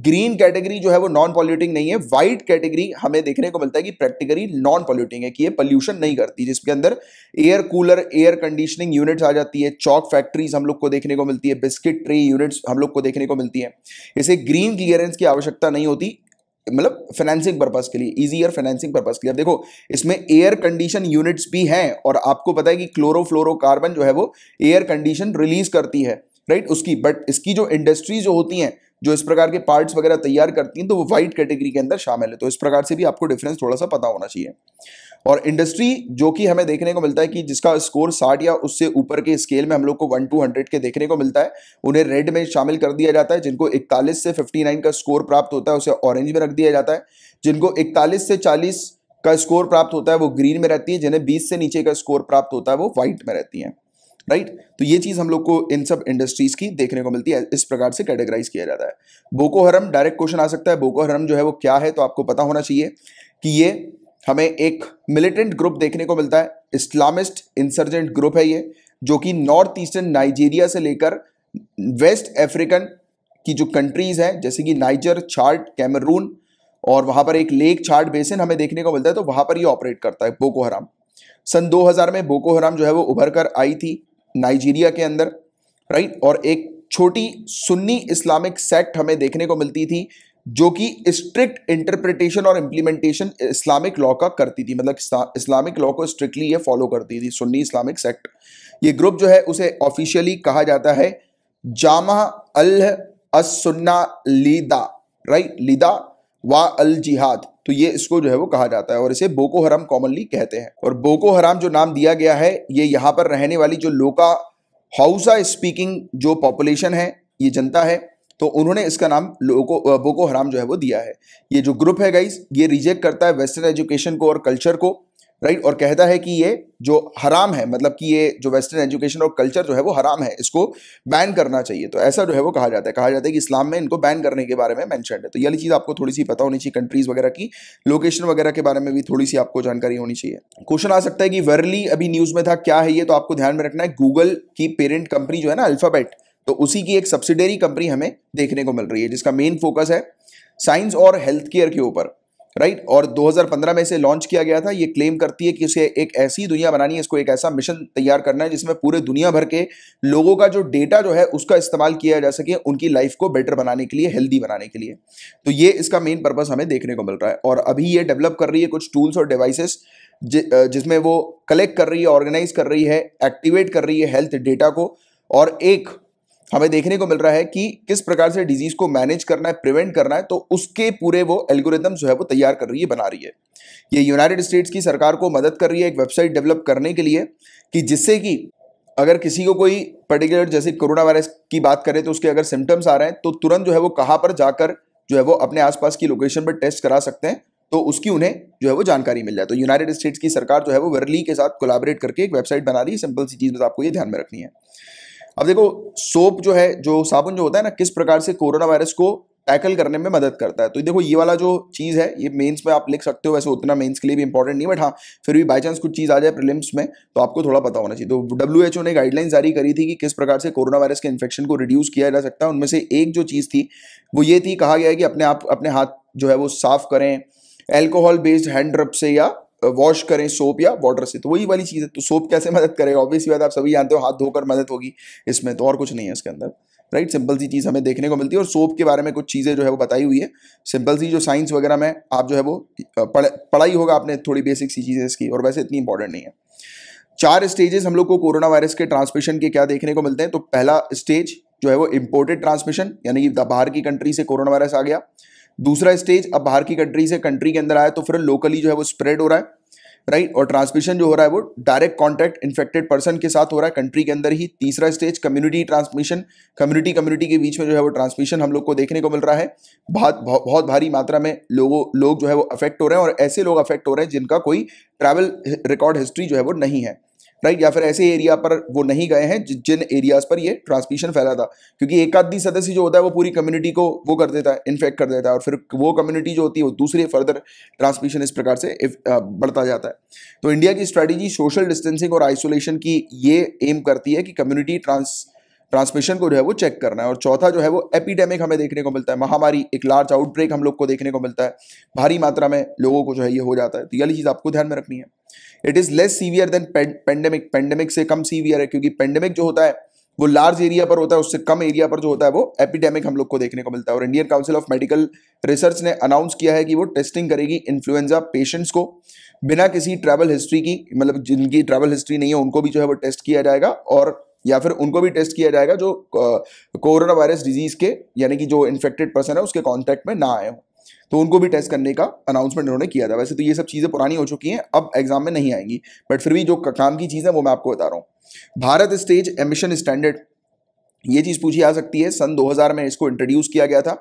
ग्रीन कैटेगरी जो है वो नॉन पॉल्यूटिंग नहीं है वाइट कैटेगरी हमें देखने को मिलता है कि प्रैक्टिकली नॉन पॉल्यूटिंग है कि ये पॉल्यूशन नहीं करती जिसके अंदर air cooler air conditioning units आ जाती है चौक फैक्ट्रीज हम लोग को देखने को मिलती है बिस्किट ट्री यूनिट्स हम लोग को देखने को मिलती है इसे ग्रीन क्लियरेंस की आवश्यकता नहीं होती मतलब फाइनेंसिंग पर्पज़ के लिए ईजियर फाइनेंसिंग पर्पज़ के लिए देखो इसमें एयर कंडीशन यूनिट्स भी हैं और आपको पता है कि क्लोरोफ्लोरोकार्बन जो है वो एयर कंडीशन रिलीज करती है राइट उसकी बट इसकी जो इंडस्ट्री जो होती हैं जो इस प्रकार के पार्ट्स वगैरह तैयार करती हैं तो वो वाइट कैटेगरी के अंदर शामिल है तो इस प्रकार से भी आपको डिफरेंस थोड़ा सा पता होना चाहिए और इंडस्ट्री जो कि हमें देखने को मिलता है कि जिसका स्कोर साठ या उससे ऊपर के स्केल में हम लोग को वन टू हंड्रेड के देखने को मिलता है उन्हें रेड में शामिल कर दिया जाता है जिनको इकतालीस से फिफ्टी नाइन का स्कोर प्राप्त होता है उसे ऑरेंज में रख दिया जाता है जिनको इकतालीस से चालीस का स्कोर प्राप्त होता है वो ग्रीन में रहती है जिन्हें बीस से नीचे का स्कोर प्राप्त होता है वो व्हाइट में रहती है राइट right? तो ये चीज़ हम लोग को इन सब इंडस्ट्रीज की देखने को मिलती है इस प्रकार से कैटेगराइज किया जाता है बोको हरम डायरेक्ट क्वेश्चन आ सकता है बोको हरम जो है वो क्या है तो आपको पता होना चाहिए कि ये हमें एक मिलिटेंट ग्रुप देखने को मिलता है इस्लामिस्ट इंसर्जेंट ग्रुप है ये जो कि नॉर्थ ईस्टर्न नाइजीरिया से लेकर वेस्ट अफ्रीकन की जो कंट्रीज़ हैं जैसे कि नाइजर छाट कैमरून और वहाँ पर एक लेक छाट बेसिन हमें देखने को मिलता है तो वहाँ पर ये ऑपरेट करता है बोको हराम सन 2000 में बोको हराम जो है वो उभर कर आई थी नाइजीरिया के अंदर राइट और एक छोटी सुन्नी इस्लामिक सेक्ट हमें देखने को मिलती थी जो कि स्ट्रिक्ट इंटरप्रिटेशन और इम्प्लीमेंटेशन इस्लामिक लॉ का करती थी मतलब इस्लामिक लॉ को स्ट्रिक्टली ये फॉलो करती थी सुन्नी इस्लामिक सेक्ट ये ग्रुप जो है उसे ऑफिशियली कहा जाता है जामा अल असुन्ना लीदा राइट लीदा वा अल जिहाद तो ये इसको जो है वो कहा जाता है और इसे बोको हराम कॉमनली कहते हैं और बोको हराम जो नाम दिया गया है ये यहाँ पर रहने वाली जो लोका हाउसा स्पीकिंग जो पॉपुलेशन है ये जनता है तो उन्होंने इसका नाम लोगो बोको हराम जो है वो दिया है ये जो ग्रुप है गाइज ये रिजेक्ट करता है वेस्टर्न एजुकेशन को और कल्चर को राइट और कहता है कि ये जो हराम है मतलब कि ये जो वेस्टर्न एजुकेशन और कल्चर जो है वो हराम है इसको बैन करना चाहिए तो ऐसा जो है वो कहा जाता है कहा जाता है कि इस्लाम में इनको बैन करने के बारे में मैंशन है तो ये चीज़ आपको थोड़ी सी पता होनी चाहिए कंट्रीज़ वगैरह की लोकेशन वगैरह के बारे में भी थोड़ी सी आपको जानकारी होनी चाहिए क्वेश्चन आ सकता है कि वर्ली अभी न्यूज़ में था क्या है ये तो आपको ध्यान में रखना है गूगल की पेरेंट कंपनी जो है ना अल्फ़ाबेट तो उसी की एक सब्सिडरी कंपनी हमें देखने को मिल रही है जिसका मेन फोकस है साइंस और हेल्थ केयर के ऊपर राइट और 2015 में इसे लॉन्च किया गया था ये क्लेम करती है कि उसे एक ऐसी दुनिया बनानी है इसको एक ऐसा मिशन तैयार करना है जिसमें पूरे दुनिया भर के लोगों का जो डेटा जो है उसका इस्तेमाल किया जा सके उनकी लाइफ को बेटर बनाने के लिए हेल्दी बनाने के लिए तो ये इसका मेन पर्पज़ हमें देखने को मिल रहा है और अभी ये डेवलप कर रही है कुछ टूल्स और डिवाइसेस जिसमें वो कलेक्ट कर रही है ऑर्गेनाइज कर रही है एक्टिवेट कर रही है हेल्थ डेटा को और एक हमें देखने को मिल रहा है कि किस प्रकार से डिजीज को मैनेज करना है प्रिवेंट करना है तो उसके पूरे वो एल्गोरिदम जो है वो तैयार कर रही है बना रही है ये यूनाइटेड स्टेट्स की सरकार को मदद कर रही है एक वेबसाइट डेवलप करने के लिए कि जिससे कि अगर किसी को कोई पर्टिकुलर जैसे कोरोना वायरस की बात करें तो उसके अगर सिम्टम्स आ रहे हैं तो तुरंत जो है वो कहाँ पर जाकर जो है वो अपने आसपास की लोकेशन पर टेस्ट करा सकते हैं तो उसकी उन्हें जो है वो जानकारी मिल जाए तो यूनाइटेड स्टेट्स की सरकार जो है वो वर्ली के साथ कोलाबरेट करके एक वेबसाइट बना रही है सिंपल सी चीज़ बस आपको ये ध्यान में रखनी है अब देखो सोप जो है जो साबुन जो होता है ना किस प्रकार से कोरोना वायरस को टैकल करने में मदद करता है तो देखो ये वाला जो चीज़ है ये मेंस में आप लिख सकते हो वैसे उतना मेंस के लिए भी इंपॉर्टेंट नहीं बट हाँ फिर भी बाई चांस कुछ चीज़ आ जाए प्रिलिम्स में तो आपको थोड़ा पता होना चाहिए तो डब्ल्यू ने गाइडलाइन जारी करी थी कि किस प्रकार से कोरोना वायरस के इन्फेक्शन को रिड्यूस किया जा सकता है उनमें से एक जो चीज़ थी वो ये थी कहा गया है कि अपने आप अपने हाथ जो है वो साफ करें एल्कोहल बेस्ड हैंड रब से या वॉश करें सोप या वाटर से तो वही वाली चीज़ है तो सोप कैसे मदद करेगा ऑब्वियसली बात आप सभी जानते हो हाथ धोकर मदद होगी इसमें तो और कुछ नहीं है इसके अंदर राइट सिंपल सी चीज़ हमें देखने को मिलती है और सोप के बारे में कुछ चीज़ें जो है वो बताई हुई है सिंपल सी जो साइंस वगैरह में आप जो है वो पढ़ पढ़ाई होगा आपने थोड़ी बेसिक सी चीज़ें इसकी और वैसे इतनी इंपॉर्टेंट नहीं है चार स्टेजेस हम लोग को कोरोना वायरस के ट्रांसमिशन के क्या देखने को मिलते हैं तो पहला स्टेज जो है वो इम्पोर्टेड ट्रांसमिशन यानी कि बाहर की कंट्री से कोरोना वायरस आ गया दूसरा स्टेज अब बाहर की कंट्री से कंट्री के अंदर आया तो फिर लोकली जो है वो स्प्रेड हो रहा है राइट और ट्रांसमिशन जो हो रहा है वो डायरेक्ट कॉन्टैक्ट इन्फेक्टेड पर्सन के साथ हो रहा है कंट्री के अंदर ही तीसरा stage community transmission community community के बीच में जो है वो ट्रांसमिशन हम लोग को देखने को मिल रहा है बहुत बहुत भारी मात्रा में लोगों लोग जो है वो अफेक्ट हो रहे हैं और ऐसे लोग अफेक्ट हो रहे हैं जिनका कोई ट्रैवल रिकॉर्ड हिस्ट्री जो है वो नहीं है राइट या फिर ऐसे एरिया पर वो नहीं गए हैं जिन एरियाज पर ये ट्रांसमिशन फैला था क्योंकि एक आधी सदस्य जो होता है वो पूरी कम्युनिटी को वो कर देता है इन्फेक्ट कर देता है और फिर वो कम्युनिटी जो होती है वो दूसरे फर्दर ट्रांसमिशन इस प्रकार से बढ़ता जाता है तो इंडिया की स्ट्रैटेजी सोशल डिस्टेंसिंग और आइसोलेशन की ये एम करती है कि कम्युनिटी ट्रांस ट्रांसमिशन को जो है वो चेक करना है और चौथा जो है वो एपिडेमिक हमें देखने को मिलता है महामारी एक लार्ज आउटब्रेक हम लोग को देखने को मिलता है भारी मात्रा में लोगों को जो है ये हो जाता है तो ये चीज़ आपको ध्यान में रखनी है it is less severe than pandemic pandemic से कम सीवियर है क्योंकि पेंडेमिक जो होता है वो लार्ज एरिया पर होता है उससे कम एरिया पर जो होता है वो एपिडेमिक हम लोग को देखने को मिलता है और Indian council of medical research ने अनाउंस किया है कि वो टेस्टिंग करेगी इन्फ्लुएंजा पेशेंट्स को बिना किसी ट्रैवल हिस्ट्री की मतलब जिनकी ट्रैवल हिस्ट्री नहीं है उनको भी जो है वो टेस्ट किया जाएगा और या फिर उनको भी टेस्ट किया जाएगा जो कोरोना वायरस डिजीज के यानी कि जो इन्फेक्टेड पर्सन है उसके कॉन्टैक्ट में ना आए हों तो उनको भी टेस्ट करने का अनाउंसमेंट उन्होंने किया था वैसे तो ये सब चीज़ें पुरानी हो चुकी हैं अब एग्जाम में नहीं आएंगी बट फिर भी जो काम की चीज़ है वो मैं आपको बता रहा हूँ भारत स्टेज एमिशन स्टैंडर्ड ये चीज़ पूछी आ सकती है सन 2000 में इसको इंट्रोड्यूस किया गया था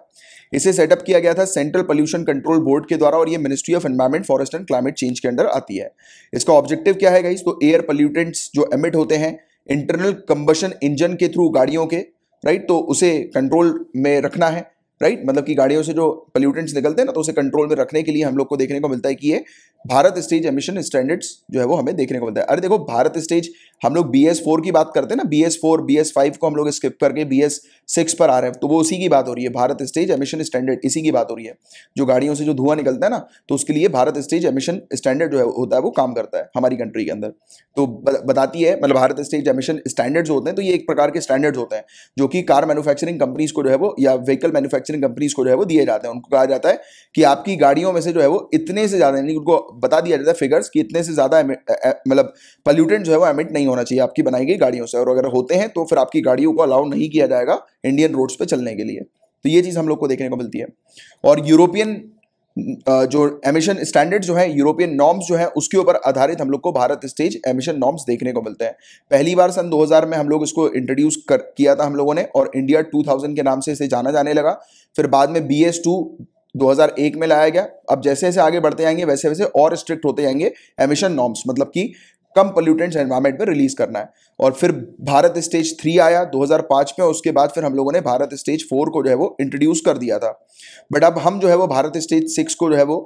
इसे सेटअप किया गया था सेंट्रल पोल्यूशन कंट्रोल बोर्ड के द्वारा और ये ministry of environment forest and climate change के अंदर आती है इसका ऑब्जेक्टिव क्या है गाइस तो एयर पोल्यूटेंट्स जो एमिट होते हैं इंटरनल कंबशन इंजन के थ्रू गाड़ियों के राइट तो उसे कंट्रोल में रखना है राइट मतलब कि गाड़ियों से जो पोल्यूटेंट्स निकलते हैं ना तो उसे कंट्रोल में रखने के लिए हम लोग को देखने को मिलता है कि ये भारत स्टेज एमिशन स्टैंडर्ड्स जो है वो हमें देखने को मिलता है अरे देखो भारत स्टेज हम लोग बी एस फोर की बात करते हैं ना B S four B S five को हम लोग स्किप करके बी एस सिक्स पर आ रहे हैं तो वो उसी की बात हो रही है भारत स्टेज एमिशन स्टैंडर्ड इसी की बात हो रही है जो गाड़ियों से जो धुआं निकलता है ना तो उसके लिए भारत स्टेज एमिशन स्टैंडर्ड जो है होता है वो काम करता है हमारी कंट्री के अंदर तो बताती है मतलब भारत स्टेज एमिशन स्टैंडर्ड्स होते हैं तो ये एक प्रकार के स्टैंडर्ड्स होते हैं जो कि कार मैन्युफैक्चरिंग कंपनीज को जो है वो या व्हीकल मैनुफैक्चरिंग कंपनीज को जो है वो दिए जाते हैं उनको कहा जाता है कि आपकी गाड़ियों में से जो है वो इतने से ज़्यादा यानी उनको बता दिया जाता है फिगर्स कि इतने से ज़्यादा मतलब पॉल्यूटेंट जो है वो एमिट नहीं हो होना चाहिए आपकी बनाई गई गाड़ियों से और अगर होते हैं तो फिर आपकी गाड़ियों को अलाउ नहीं किया जाएगा इंडियन रोड्स पर चलने के लिए तो ये चीज़ हम लोग को देखने को मिलती है और यूरोपियन जो एमिशन स्टैंडर्ड जो है यूरोपियन नॉर्म्स जो है उसके ऊपर आधारित हम लोग को भारत स्टेज एमिशन नॉर्म्स देखने को मिलते हैं पहली बार सन 2000 में हम लोग इसको इंट्रोड्यूस कर किया था हम लोगों ने और इंडिया 2000 के नाम से इसे जाना जाने लगा फिर बाद में बी 2001 में लाया गया अब जैसे जैसे आगे बढ़ते जाएंगे वैसे वैसे और स्ट्रिक्ट होते जाएंगे एमिशन नॉर्म्स मतलब कि कम पोल्यूटेंट्स एनवायरमेंट में रिलीज करना है और फिर भारत स्टेज थ्री आया 2005 में उसके बाद फिर हम लोगों ने भारत स्टेज फोर को जो है वो इंट्रोड्यूस कर दिया था बट अब हम जो है वो भारत स्टेज सिक्स को जो है वो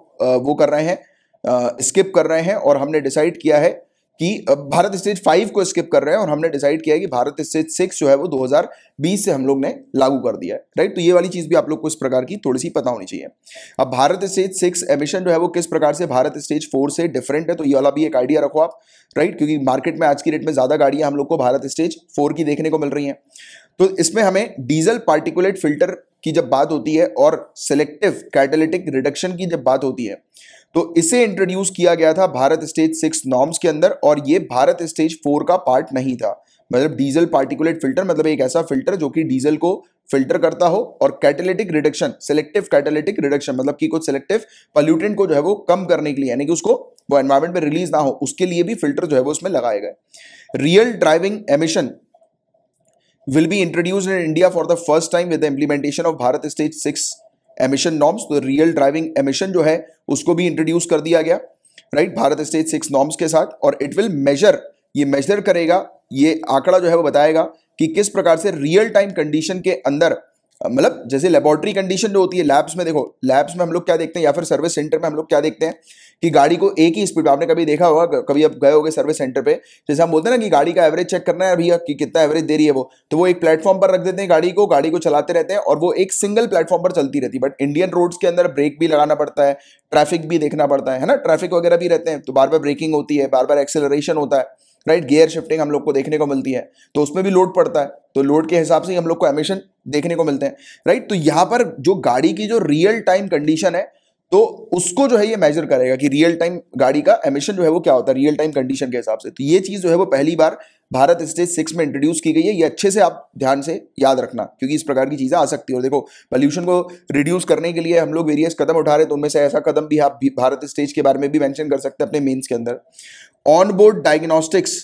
वो कर रहे हैं स्किप कर रहे हैं और हमने डिसाइड किया है कि भारत स्टेज फाइव को स्किप कर रहे हैं और हमने डिसाइड किया है कि भारत स्टेज सिक्स जो है वो 2020 से हम लोग ने लागू कर दिया है राइट तो ये वाली चीज़ भी आप लोग को इस प्रकार की थोड़ी सी पता होनी चाहिए अब भारत स्टेज सिक्स एमिशन जो है वो किस प्रकार से भारत स्टेज फोर से डिफरेंट है तो ये वाला भी एक आइडिया रखो आप राइट क्योंकि मार्केट में आज की डेट में ज़्यादा गाड़ियाँ हम लोग को भारत स्टेज फोर की देखने को मिल रही हैं तो इसमें हमें डीजल पार्टिकुलेट फिल्टर की जब बात होती है और सिलेक्टिव कैटेलिटिक रिडक्शन की जब बात होती है तो इसे इंट्रोड्यूस किया गया था भारत स्टेज सिक्स नॉर्म्स के अंदर और ये भारत स्टेज फोर का पार्ट नहीं था मतलब डीजल पार्टिकुलेट फिल्टर मतलब एक ऐसा फिल्टर जो कि डीजल को फिल्टर करता हो और catalytic reduction selective catalytic reduction मतलब कि कुछ सेलेक्टिव पॉल्यूटेंट को जो है वो कम करने के लिए यानी कि उसको वो एनवायरमेंट में रिलीज ना हो उसके लिए भी फिल्टर जो है वो उसमें लगाए गए real driving emission will be introduce in India for the first time with the implementation of Bharat Stage emission norms तो रियल ड्राइविंग एमिशन जो है उसको भी इंट्रोड्यूस कर दिया गया right Bharat stage six norms के साथ और इट विल मेजर ये मेजर करेगा ये आंकड़ा जो है वो बताएगा कि किस प्रकार से रियल टाइम कंडीशन के अंदर मतलब जैसे लेबोरेटरी कंडीशन जो होती है लैब्स में देखो लैब्स में हम लोग क्या देखते हैं या फिर सर्विस सेंटर में हम लोग क्या देखते हैं कि गाड़ी को एक ही स्पीड आपने कभी देखा होगा कभी आप गए होगे सर्विस सेंटर पे जैसे हम बोलते हैं ना कि गाड़ी का एवरेज चेक करना है भैया कि कितना एवरेज दे रही है वो तो वो एक प्लेटफॉर्म पर रख देते हैं गाड़ी को गाड़ी को चलाते रहते हैं और वो एक सिंगल प्लेटफॉर्म पर चलती रहती है बट इंडियन रोड्स के अंदर ब्रेक भी लगाना पड़ता है ट्रैफिक भी देखना पड़ता है ना ट्रैफिक वगैरह भी रहते हैं तो बार बार ब्रेकिंग होती है बार बार एक्सेलरेशन होता है राइट गियर शिफ्टिंग हम लोग को देखने को मिलती है तो उसमें भी लोड पड़ता है तो लोड के हिसाब से ही हम लोग को एमिशन देखने को मिलते हैं राइट तो यहाँ पर जो गाड़ी की जो रियल टाइम कंडीशन है तो उसको जो है ये मेजर करेगा कि रियल टाइम गाड़ी का एमिशन जो है वो क्या होता है रियल टाइम कंडीशन के हिसाब से तो ये चीज़ जो है वो पहली बार भारत स्टेज सिक्स में इंट्रोड्यूस की गई है ये अच्छे से आप ध्यान से याद रखना क्योंकि इस प्रकार की चीज़ें आ सकती है और देखो पॉल्यूशन को रिड्यूस करने के लिए हम लोग वेरियस कदम उठा रहे तो उनमें से ऐसा कदम भी आप भारत स्टेज के बारे में भी मैंशन कर सकते हैं अपने मेन्स के अंदर ऑन बोर्ड डायग्नोस्टिक्स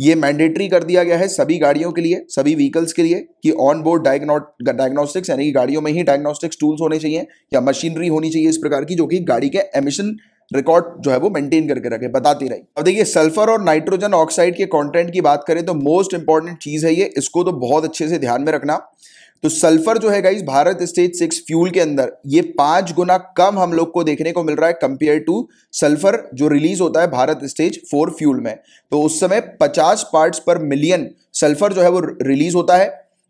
ये मैंडेटरी कर दिया गया है सभी गाड़ियों के लिए सभी व्हीकल्स के लिए कि ऑन बोर्ड डायग्नोस्टिक्स यानी कि गाड़ियों में ही डायग्नोस्टिक्स टूल्स होने चाहिए या मशीनरी होनी चाहिए इस प्रकार की जो कि गाड़ी के एमिशन रिकॉर्ड जो है वो मेंटेन करके रखे बताती रही अब देखिए सल्फर और नाइट्रोजन ऑक्साइड के कंटेंट की बात करें तो मोस्ट इंपॉर्टेंट चीज है ये इसको तो बहुत अच्छे से ध्यान में रखना तो सल्फर जो है guys Bharat stage six fuel के अंदर ये पांच गुना कम हम लोग को देखने को मिल रहा है कंपेयर टू सल्फर जो रिलीज होता है भारत स्टेज फोर फ्यूल में तो उस समय पचास पार्ट पर मिलियन सल्फर जो है वो रिलीज होता है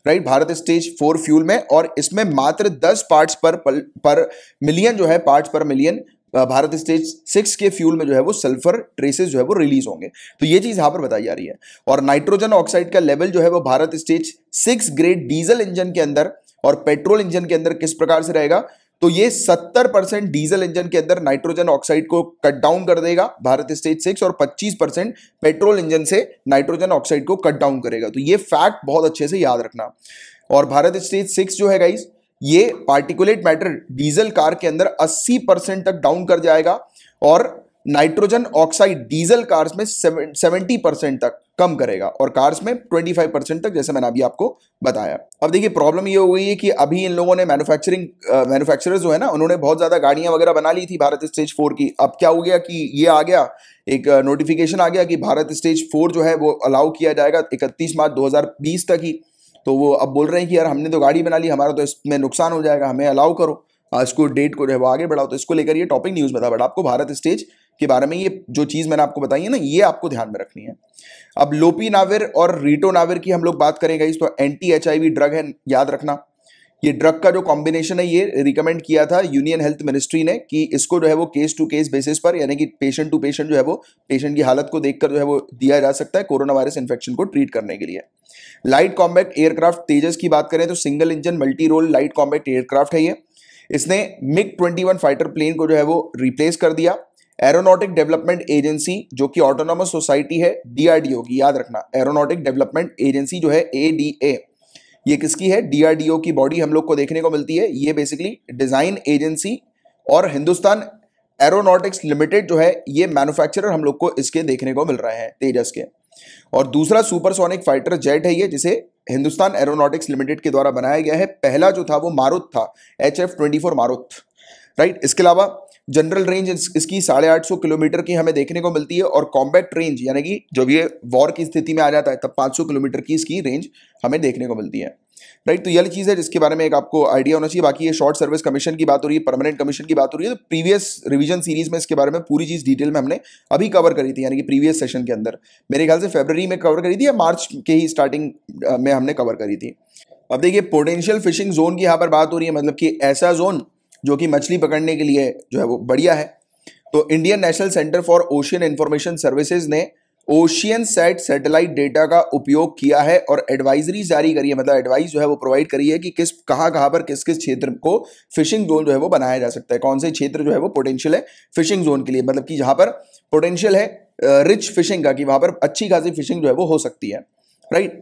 right Bharat stage four fuel में और इसमें मात्र दस पार्ट्स पर पर, पर मिलियन जो है parts per million Bharat stage six के फ्यूल में जो है वो सल्फर ट्रेसेस जो है वो रिलीज होंगे तो ये चीज़ यहां पर बताई जा रही है और नाइट्रोजन ऑक्साइड का लेवल जो है वो Bharat stage six grade diesel engine के अंदर और पेट्रोल इंजन के अंदर किस प्रकार से रहेगा तो ये 70 परसेंट डीजल इंजन के अंदर नाइट्रोजन ऑक्साइड को कट डाउन कर देगा भारत स्टेज सिक्स और 25 परसेंट पेट्रोल इंजन से नाइट्रोजन ऑक्साइड को कट डाउन करेगा तो ये फैक्ट बहुत अच्छे से याद रखना और भारत स्टेज सिक्स जो है गाइस ये पार्टिकुलेट मैटर डीजल कार के अंदर 80 परसेंट तक डाउन कर जाएगा और नाइट्रोजन ऑक्साइड डीजल कार्स में 70 परसेंट तक कम करेगा और कार्स में 25 परसेंट तक जैसे मैंने अभी आपको बताया अब देखिए प्रॉब्लम ये हो गई है कि अभी इन लोगों ने मैन्युफैक्चरिंग मैन्युफैक्चरर्स जो है ना उन्होंने बहुत ज़्यादा गाड़ियां वगैरह बना ली थी भारत स्टेज फोर की अब क्या हो गया कि ये आ गया एक नोटिफिकेशन आ गया कि भारत स्टेज फोर जो है वो अलाउ किया जाएगा इकतीस मार्च दो तक ही तो वो अब बोल रहे हैं कि यार हमने तो गाड़ी बना ली हमारा तो इसमें नुकसान हो जाएगा हमें अलाउ करो इसको डेट को जो है वो आगे बढ़ाओ तो इसको लेकर ये टॉपिक न्यूज़ में था बट आपको भारत स्टेज के बारे में ये जो चीज़ मैंने आपको बताई है ना ये आपको ध्यान में रखनी है अब लोपी नाविर और रीटो नाविर की हम लोग बात करेंगे इस तो एंटी एच ड्रग है याद रखना ये ड्रग का जो कॉम्बिनेशन है ये रिकमेंड किया था यूनियन हेल्थ मिनिस्ट्री ने कि इसको जो है वो केस टू केस बेसिस पर यानी कि पेशेंट टू पेशेंट जो है वो पेशेंट की हालत को देखकर जो है वो दिया जा सकता है कोरोना वायरस इन्फेक्शन को ट्रीट करने के लिए लाइट कॉम्बैक्ट एयरक्राफ्ट तेजस की बात करें तो single engine multi role light combat aircraft है ये इसने मिग ट्वेंटी फाइटर प्लेन को जो है वो रिप्लेस कर दिया एरोनॉटिक डेवलपमेंट एजेंसी जो कि ऑटोनॉमस सोसाइटी है डीआरडीओ की याद रखना एरोनॉटिक डेवलपमेंट एजेंसी जो है ए ये किसकी है डीआरडीओ की बॉडी हम लोग को देखने को मिलती है ये बेसिकली डिज़ाइन एजेंसी और हिंदुस्तान एरोनॉटिक्स लिमिटेड जो है ये मैन्युफैक्चरर हम लोग को इसके देखने को मिल रहे हैं तेजस के और दूसरा सुपरसोनिक फाइटर जेट है ये जिसे हिंदुस्तान एरोनॉटिक्स लिमिटेड के द्वारा बनाया गया है पहला जो था वो मारुत था H F twenty four right इसके अलावा जनरल रेंज इस, इसकी साढ़े आठ सौ किलोमीटर की हमें देखने को मिलती है और कॉम्बैट रेंज यानी कि जब ये वॉर की स्थिति में आ जाता है तब पाँच सौ किलोमीटर की इसकी रेंज हमें देखने को मिलती है राइट तो यही चीज़ है जिसके बारे में एक आपको आइडिया होना चाहिए बाकी ये शॉर्ट सर्विस कमीशन की बात हो रही है परमानेंट कमीशन की बात हो रही है तो प्रीवियस रिवीजन सीरीज में इसके बारे में पूरी चीज़ डिटेल में हमने अभी कवर करी थी यानी कि प्रीवियस सेशन के अंदर मेरे ख्याल से फेबररी में कवर करी थी या मार्च के ही स्टार्टिंग में हमने कवर करी थी अब देखिए पोटेंशियल फिशिंग जोन की यहाँ पर बात हो रही है मतलब कि ऐसा जोन जो कि मछली पकड़ने के लिए जो है वो बढ़िया है तो Indian national centre for ocean information services ने ओशियन सेट सैटेलाइट डेटा का उपयोग किया है और एडवाइजरी जारी करी है मतलब एडवाइस जो है वो प्रोवाइड करी है कि किस कहां कहां पर किस किस क्षेत्र को फिशिंग जोन जो है वो बनाया जा सकता है कौन से क्षेत्र जो है वो पोटेंशियल है फिशिंग जोन के लिए मतलब कि जहां पर पोटेंशियल है रिच फिशिंग का कि वहां पर अच्छी खासी फिशिंग जो है वो हो सकती है राइट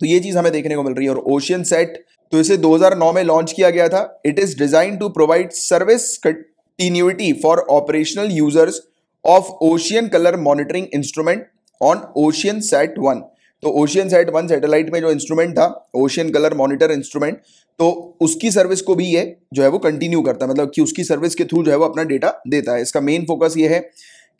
तो ये चीज़ हमें देखने को मिल रही है और ओशियन सेट तो इसे 2009 में लॉन्च किया गया था it is design to provide service continuity for operational users of ocean colour monitoring instrument on ocean sat one तो ओशियन सेट वन सैटेलाइट में जो इंस्ट्रूमेंट था ओशियन कलर मॉनिटर इंस्ट्रूमेंट तो उसकी सर्विस को भी ये जो है वो कंटिन्यू करता है मतलब कि उसकी सर्विस के थ्रू जो है वो अपना डेटा देता है इसका मेन फोकस ये है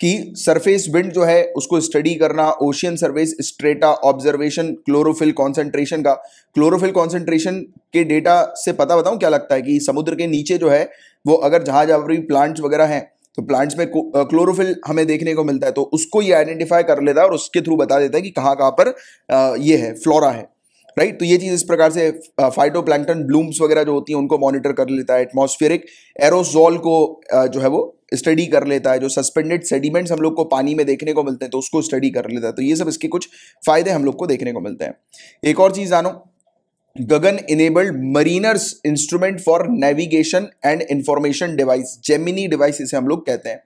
कि सरफेस विंड जो है उसको स्टडी करना ocean service strata observation chlorophyll concentration का क्लोरोफिल कॉन्सेंट्रेशन के डेटा से पता बताऊं क्या लगता है कि समुद्र के नीचे जो है वो अगर जहाज आवरी प्लांट्स वगैरह हैं तो प्लांट्स में क्लोरोफिल हमें देखने को मिलता है तो उसको ये आइडेंटिफाई कर लेता है और उसके थ्रू बता देता है कि कहाँ कहाँ पर ये है फ्लोरा है राइट तो ये चीज़ इस प्रकार से फाइटो प्लैंकटन ब्लूम्स वगैरह जो होती हैं उनको मॉनिटर कर लेता है एटमोस्फेरिक एरोजोल को जो है वो स्टडी कर लेता है जो सस्पेंडेड सेडिमेंट्स हम लोग को पानी में देखने को मिलते हैं तो उसको स्टडी कर लेता है तो ये सब इसके कुछ फायदे हम लोग को देखने को मिलते हैं एक और चीज़ जानो Gagan enabled mariners instrument for navigation and information device Gemini device इसे हम लोग कहते हैं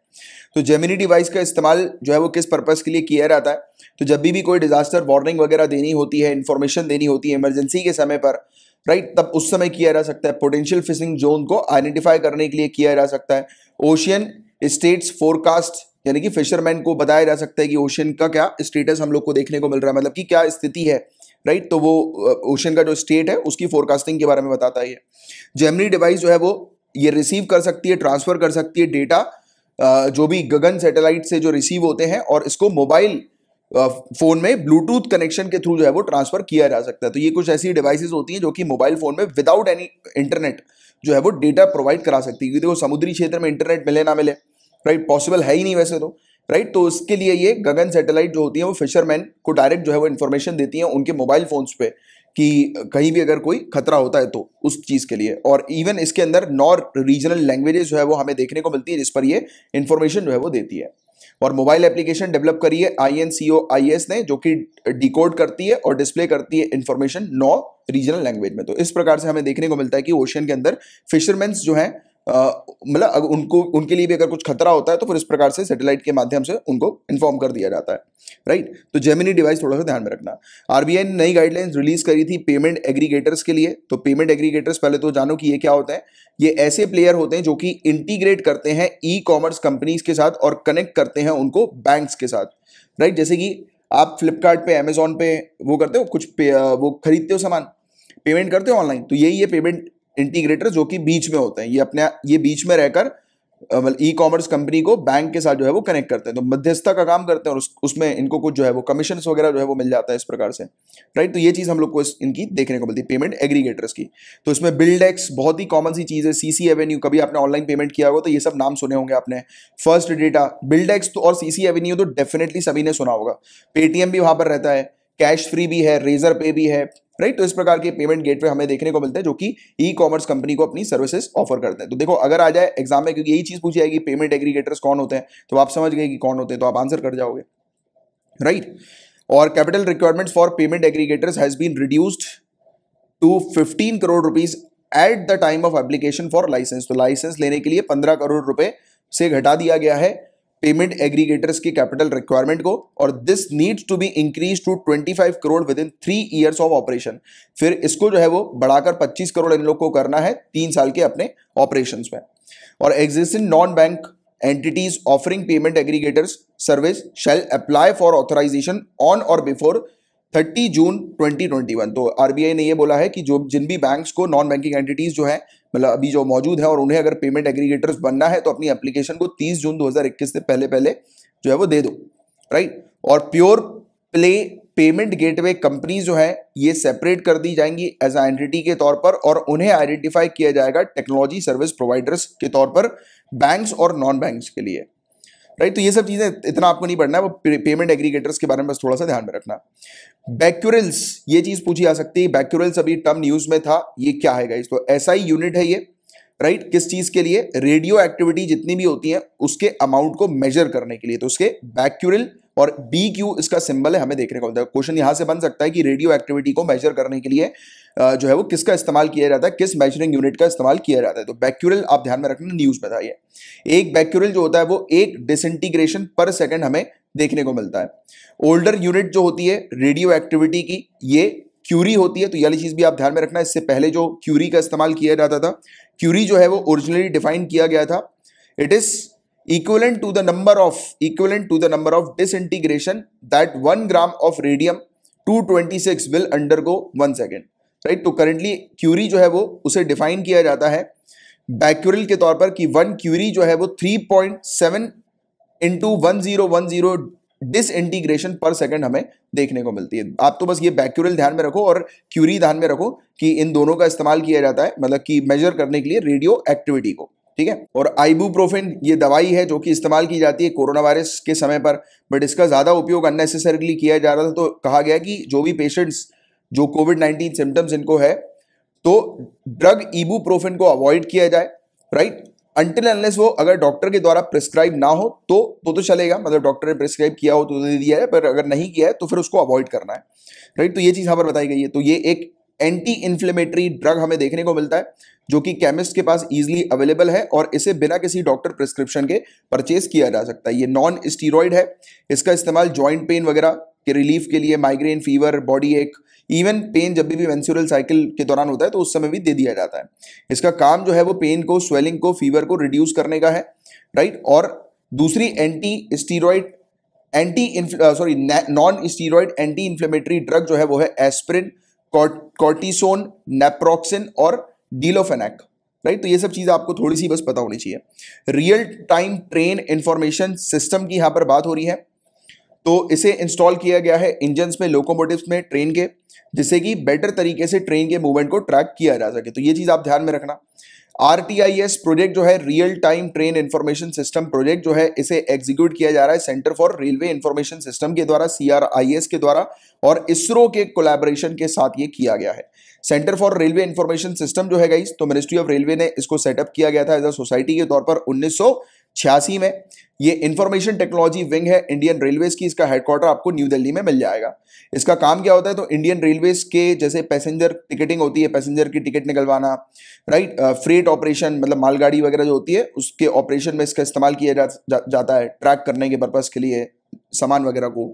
तो जेमिनी डिवाइस का इस्तेमाल जो है वो किस पर्पज़ के लिए किया जाता है तो जब भी भी कोई डिजास्टर वार्निंग वगैरह देनी होती है इन्फॉर्मेशन देनी होती है इमरजेंसी के समय पर राइट तब उस समय किया जा सकता है पोटेंशियल फिशिंग जोन को आइडेंटिफाई करने के लिए किया जा सकता है ओशियन स्टेट्स फोरकास्ट यानी कि फिशरमैन को बताया जा सकता है कि ओशियन का क्या स्टेटस हम लोग को देखने को मिल रहा है मतलब कि क्या स्थिति है राइट तो वो ओशन का जो स्टेट है उसकी फोरकास्टिंग के बारे में बताता है जेमनी डिवाइस जो है वो ये रिसीव कर सकती है ट्रांसफ़र कर सकती है डेटा जो भी गगन सैटेलाइट से जो रिसीव होते हैं और इसको मोबाइल फ़ोन में ब्लूटूथ कनेक्शन के थ्रू जो है वो ट्रांसफ़र किया जा सकता है तो ये कुछ ऐसी डिवाइसेस होती हैं जो कि मोबाइल फ़ोन में विदाउट एनी इंटरनेट जो है वो डेटा प्रोवाइड करा सकती है क्योंकि देखो समुद्री क्षेत्र में इंटरनेट मिले ना मिले राइट पॉसिबल है ही नहीं वैसे तो राइट तो उसके लिए ये गगन सैटेलाइट जो होती है वो फिशरमैन को डायरेक्ट जो है वो इन्फॉर्मेशन देती है उनके मोबाइल फोन्स पे कि कहीं भी अगर कोई खतरा होता है तो उस चीज़ के लिए और इवन इसके अंदर नॉर रीजनल लैंग्वेजेस जो है वो हमें देखने को मिलती है जिस पर ये इन्फॉर्मेशन जो है वो देती है और मोबाइल एप्लीकेशन डेवलप करी है I N C O I S ने जो कि डिकोड करती है और डिस्प्ले करती है इन्फॉर्मेशन नॉ रीजनल लैंग्वेज में तो इस प्रकार से हमें देखने को मिलता है कि ओशियन के अंदर फिशरमैन जो हैं मतलब उनको उनके लिए भी अगर कुछ खतरा होता है तो फिर इस प्रकार से सैटेलाइट के माध्यम से उनको इन्फॉर्म कर दिया जाता है राइट तो जेमिनी डिवाइस थोड़ा सा ध्यान में रखना आरबीआई ने नई गाइडलाइंस रिलीज करी थी पेमेंट एग्रीगेटर्स के लिए तो पेमेंट एग्रीगेटर्स पहले तो जानो कि ये क्या होते हैं ये ऐसे प्लेयर होते हैं जो कि इंटीग्रेट करते हैं ई कॉमर्स कंपनीज के साथ और कनेक्ट करते हैं उनको बैंक्स के साथ राइट जैसे कि आप फ्लिपकार्ट पे अमेजोन पे वो करते हो कुछ वो खरीदते हो सामान पेमेंट करते हो ऑनलाइन तो यही है पेमेंट इंटीग्रेटर जो कि बीच में होते हैं ये अपने ये बीच में रहकर ई कॉमर्स कंपनी को बैंक के साथ जो है वो कनेक्ट करते हैं तो मध्यस्थता का काम करते हैं और उस, उसमें इनको कुछ जो है वो कमीशन वगैरह जो है वो मिल जाता है इस प्रकार से राइट तो ये चीज़ हम लोग को इस, इनकी देखने को मिलती है पेमेंट एग्रीगेटर्स की तो इसमें बिल्डेक्स बहुत ही कॉमन सी चीज़ है सी सी एवेन्यू कभी आपने ऑनलाइन पेमेंट किया होगा तो ये सब नाम सुने होंगे आपने फर्स्ट डेटा बिल्डेक्स तो और सी सी एवेन्यू तो डेफिनेटली सभी ने सुना होगा पेटीएम भी वहाँ पर रहता है कैश फ्री भी है रेजर पे भी है राइट तो इस प्रकार के पेमेंट गेटवे हमें देखने को मिलते हैं जो कि ई कॉमर्स कंपनी को अपनी सर्विसेज ऑफर करते हैं तो देखो अगर आ जाए एग्जाम में क्योंकि यही चीज़ पूछी जाएगी पेमेंट एग्रीगेटर्स कौन होते हैं तो आप समझ गए कि कौन होते हैं तो आप आंसर कर जाओगे राइट और capital requirement for payment aggregators has been reduced to fifteen crore rupees at the time of application for licence तो लाइसेंस लेने के लिए पंद्रह करोड़ रुपए से घटा दिया गया है पेमेंट एग्रीगेटर्स की कैपिटल रिक्वायरमेंट को और this needs to be increase to 25 crore within three years of operation फिर इसको जो है वो बढ़ाकर 25 करोड़ इन लोग को करना है तीन साल के अपने ऑपरेशन में और existing non bank entities offering payment aggregators service shall apply for authorisation on or before 30 June 2021 तो आरबीआई ने ये बोला है कि जो जिन भी बैंक्स को नॉन बैंकिंग एंटिटीज जो है मतलब अभी जो मौजूद है और उन्हें अगर पेमेंट एग्रीगेटर्स बनना है तो अपनी एप्लीकेशन को 30 जून 2021 से पहले पहले जो है वो दे दो राइट और pure play payment gateway companies जो है ये सेपरेट कर दी जाएंगी एज आइडेंटिटी के तौर पर और उन्हें आइडेंटिफाई किया जाएगा टेक्नोलॉजी सर्विस प्रोवाइडर्स के तौर पर बैंक्स और नॉन बैंक्स के लिए राइट तो ये सब चीज़ें इतना आपको नहीं पढ़ना है वो पेमेंट एग्रीगेटर्स के बारे में बस थोड़ा सा ध्यान में रखना बैक्यूरल्स ये चीज़ पूछी जा सकती है बैक्यूरल्स अभी टर्म न्यूज़ में था ये क्या है गाइज तो ऐसा ही यूनिट है ये राइट किस चीज के लिए रेडियो एक्टिविटी जितनी भी होती है उसके अमाउंट को मेजर करने के लिए तो उसके बैक्यूरल और बी क्यू इसका सिंबल है हमें देखने को मिलता है क्वेश्चन यहां से बन सकता है कि रेडियो एक्टिविटी को मेजर करने के लिए जो है वो किसका इस्तेमाल किया जाता है किस मेजरिंग यूनिट का इस्तेमाल किया जाता है तो बैक्यूरल आप ध्यान में रखना न्यूज़ बताइए एक बैक्यूरल जो होता है वो एक डिसइंटीग्रेशन पर सेकेंड हमें देखने को मिलता है ओल्डर यूनिट जो होती है रेडियो एक्टिविटी की ये क्यूरी होती है तो यही चीज़ भी आप ध्यान में रखना इससे पहले जो क्यूरी का इस्तेमाल किया जाता था क्यूरी जो है वो ओरिजिनली डिफाइन किया गया था it is of to to the number of disintegration that one gram of radium two twenty six 226 undergo one second right तो करंटली क्यूरी जो है वो उसे डिफाइन किया जाता है बैक्यूरल के तौर पर कि वन क्यूरी जो है वो three point seven into one zero one zero disintegration per second हमें देखने को मिलती है आप तो बस ये बैक्यूरल ध्यान में रखो और क्यूरी ध्यान में रखो कि इन दोनों का इस्तेमाल किया जाता है मतलब कि मेजर करने के लिए रेडियो एक्टिविटी को ठीक है और आइबूप्रोफेन ये दवाई है जो कि इस्तेमाल की जाती है कोरोना वायरस के समय पर बट इसका ज़्यादा उपयोग अननेसेसरीली किया जा रहा था तो कहा गया कि जो भी पेशेंट्स जो कोविड नाइन्टीन सिम्टम्स इनको है तो ड्रग ईबूप्रोफेन को अवॉइड किया जाए राइट अनटिल एनलेस वो अगर डॉक्टर के द्वारा प्रिस्क्राइब ना हो तो तो तो चलेगा मतलब डॉक्टर ने प्रिस्क्राइब किया हो तो, तो दे दिया है पर अगर नहीं किया है तो फिर उसको अवॉइड करना है राइट तो ये चीज़ यहाँ पर बताई गई है तो ये एक एंटी इन्फ्लेमेटरी ड्रग हमें देखने को मिलता है जो कि केमिस्ट के पास ईजिली अवेलेबल है और इसे बिना किसी डॉक्टर प्रिस्क्रिप्शन के परचेज किया जा सकता है ये नॉन स्टीरोइड है इसका इस्तेमाल जॉइंट पेन वगैरह के रिलीफ के लिए migraine fever body ache even pain जब भी वेंस्यूरल साइकिल के दौरान होता है तो उस समय भी दे दिया जाता है इसका काम जो है वो पेन को स्वेलिंग को फीवर को रिड्यूस करने का है राइट और दूसरी anti steroid anti sorry non steroid anti inflammatory drug जो है वो है एस्प्रिन कॉर्टिसोन नेप्रोक्सिन और डीलोफेनेक राइट तो ये सब चीज़ आपको थोड़ी सी बस पता होनी चाहिए real time train information system की यहाँ पर बात हो रही है तो इसे इंस्टॉल किया गया है इंजन में लोकोमोटिव में ट्रेन के जिससे कि बेटर तरीके से ट्रेन के मूवमेंट को ट्रैक किया जा सके तो ये चीज़ आप ध्यान में रखना आर प्रोजेक्ट जो है real time train information system project जो है इसे एग्जीक्यूट किया जा रहा है centre for railway information system के द्वारा सी के द्वारा और इसरो के कोलैबोरेशन के साथ ये किया गया है centre for railway information system जो है गाइस तो मिनिस्ट्री ऑफ रेलवे ने इसको सेटअप किया गया था एज अ सोसाइटी के तौर पर उन्नीस छियासी में ये इंफॉर्मेशन टेक्नोलॉजी विंग है इंडियन रेलवेज की इसका हेडक्वार्टर आपको न्यू दिल्ली में मिल जाएगा इसका काम क्या होता है तो इंडियन रेलवेज के जैसे पैसेंजर टिकटिंग होती है पैसेंजर की टिकट निकलवाना राइट फ्रेट ऑपरेशन मतलब मालगाड़ी वगैरह जो होती है उसके ऑपरेशन में इसका इस्तेमाल किया जा, जा, जाता है ट्रैक करने के पर्पज के लिए सामान वगैरह को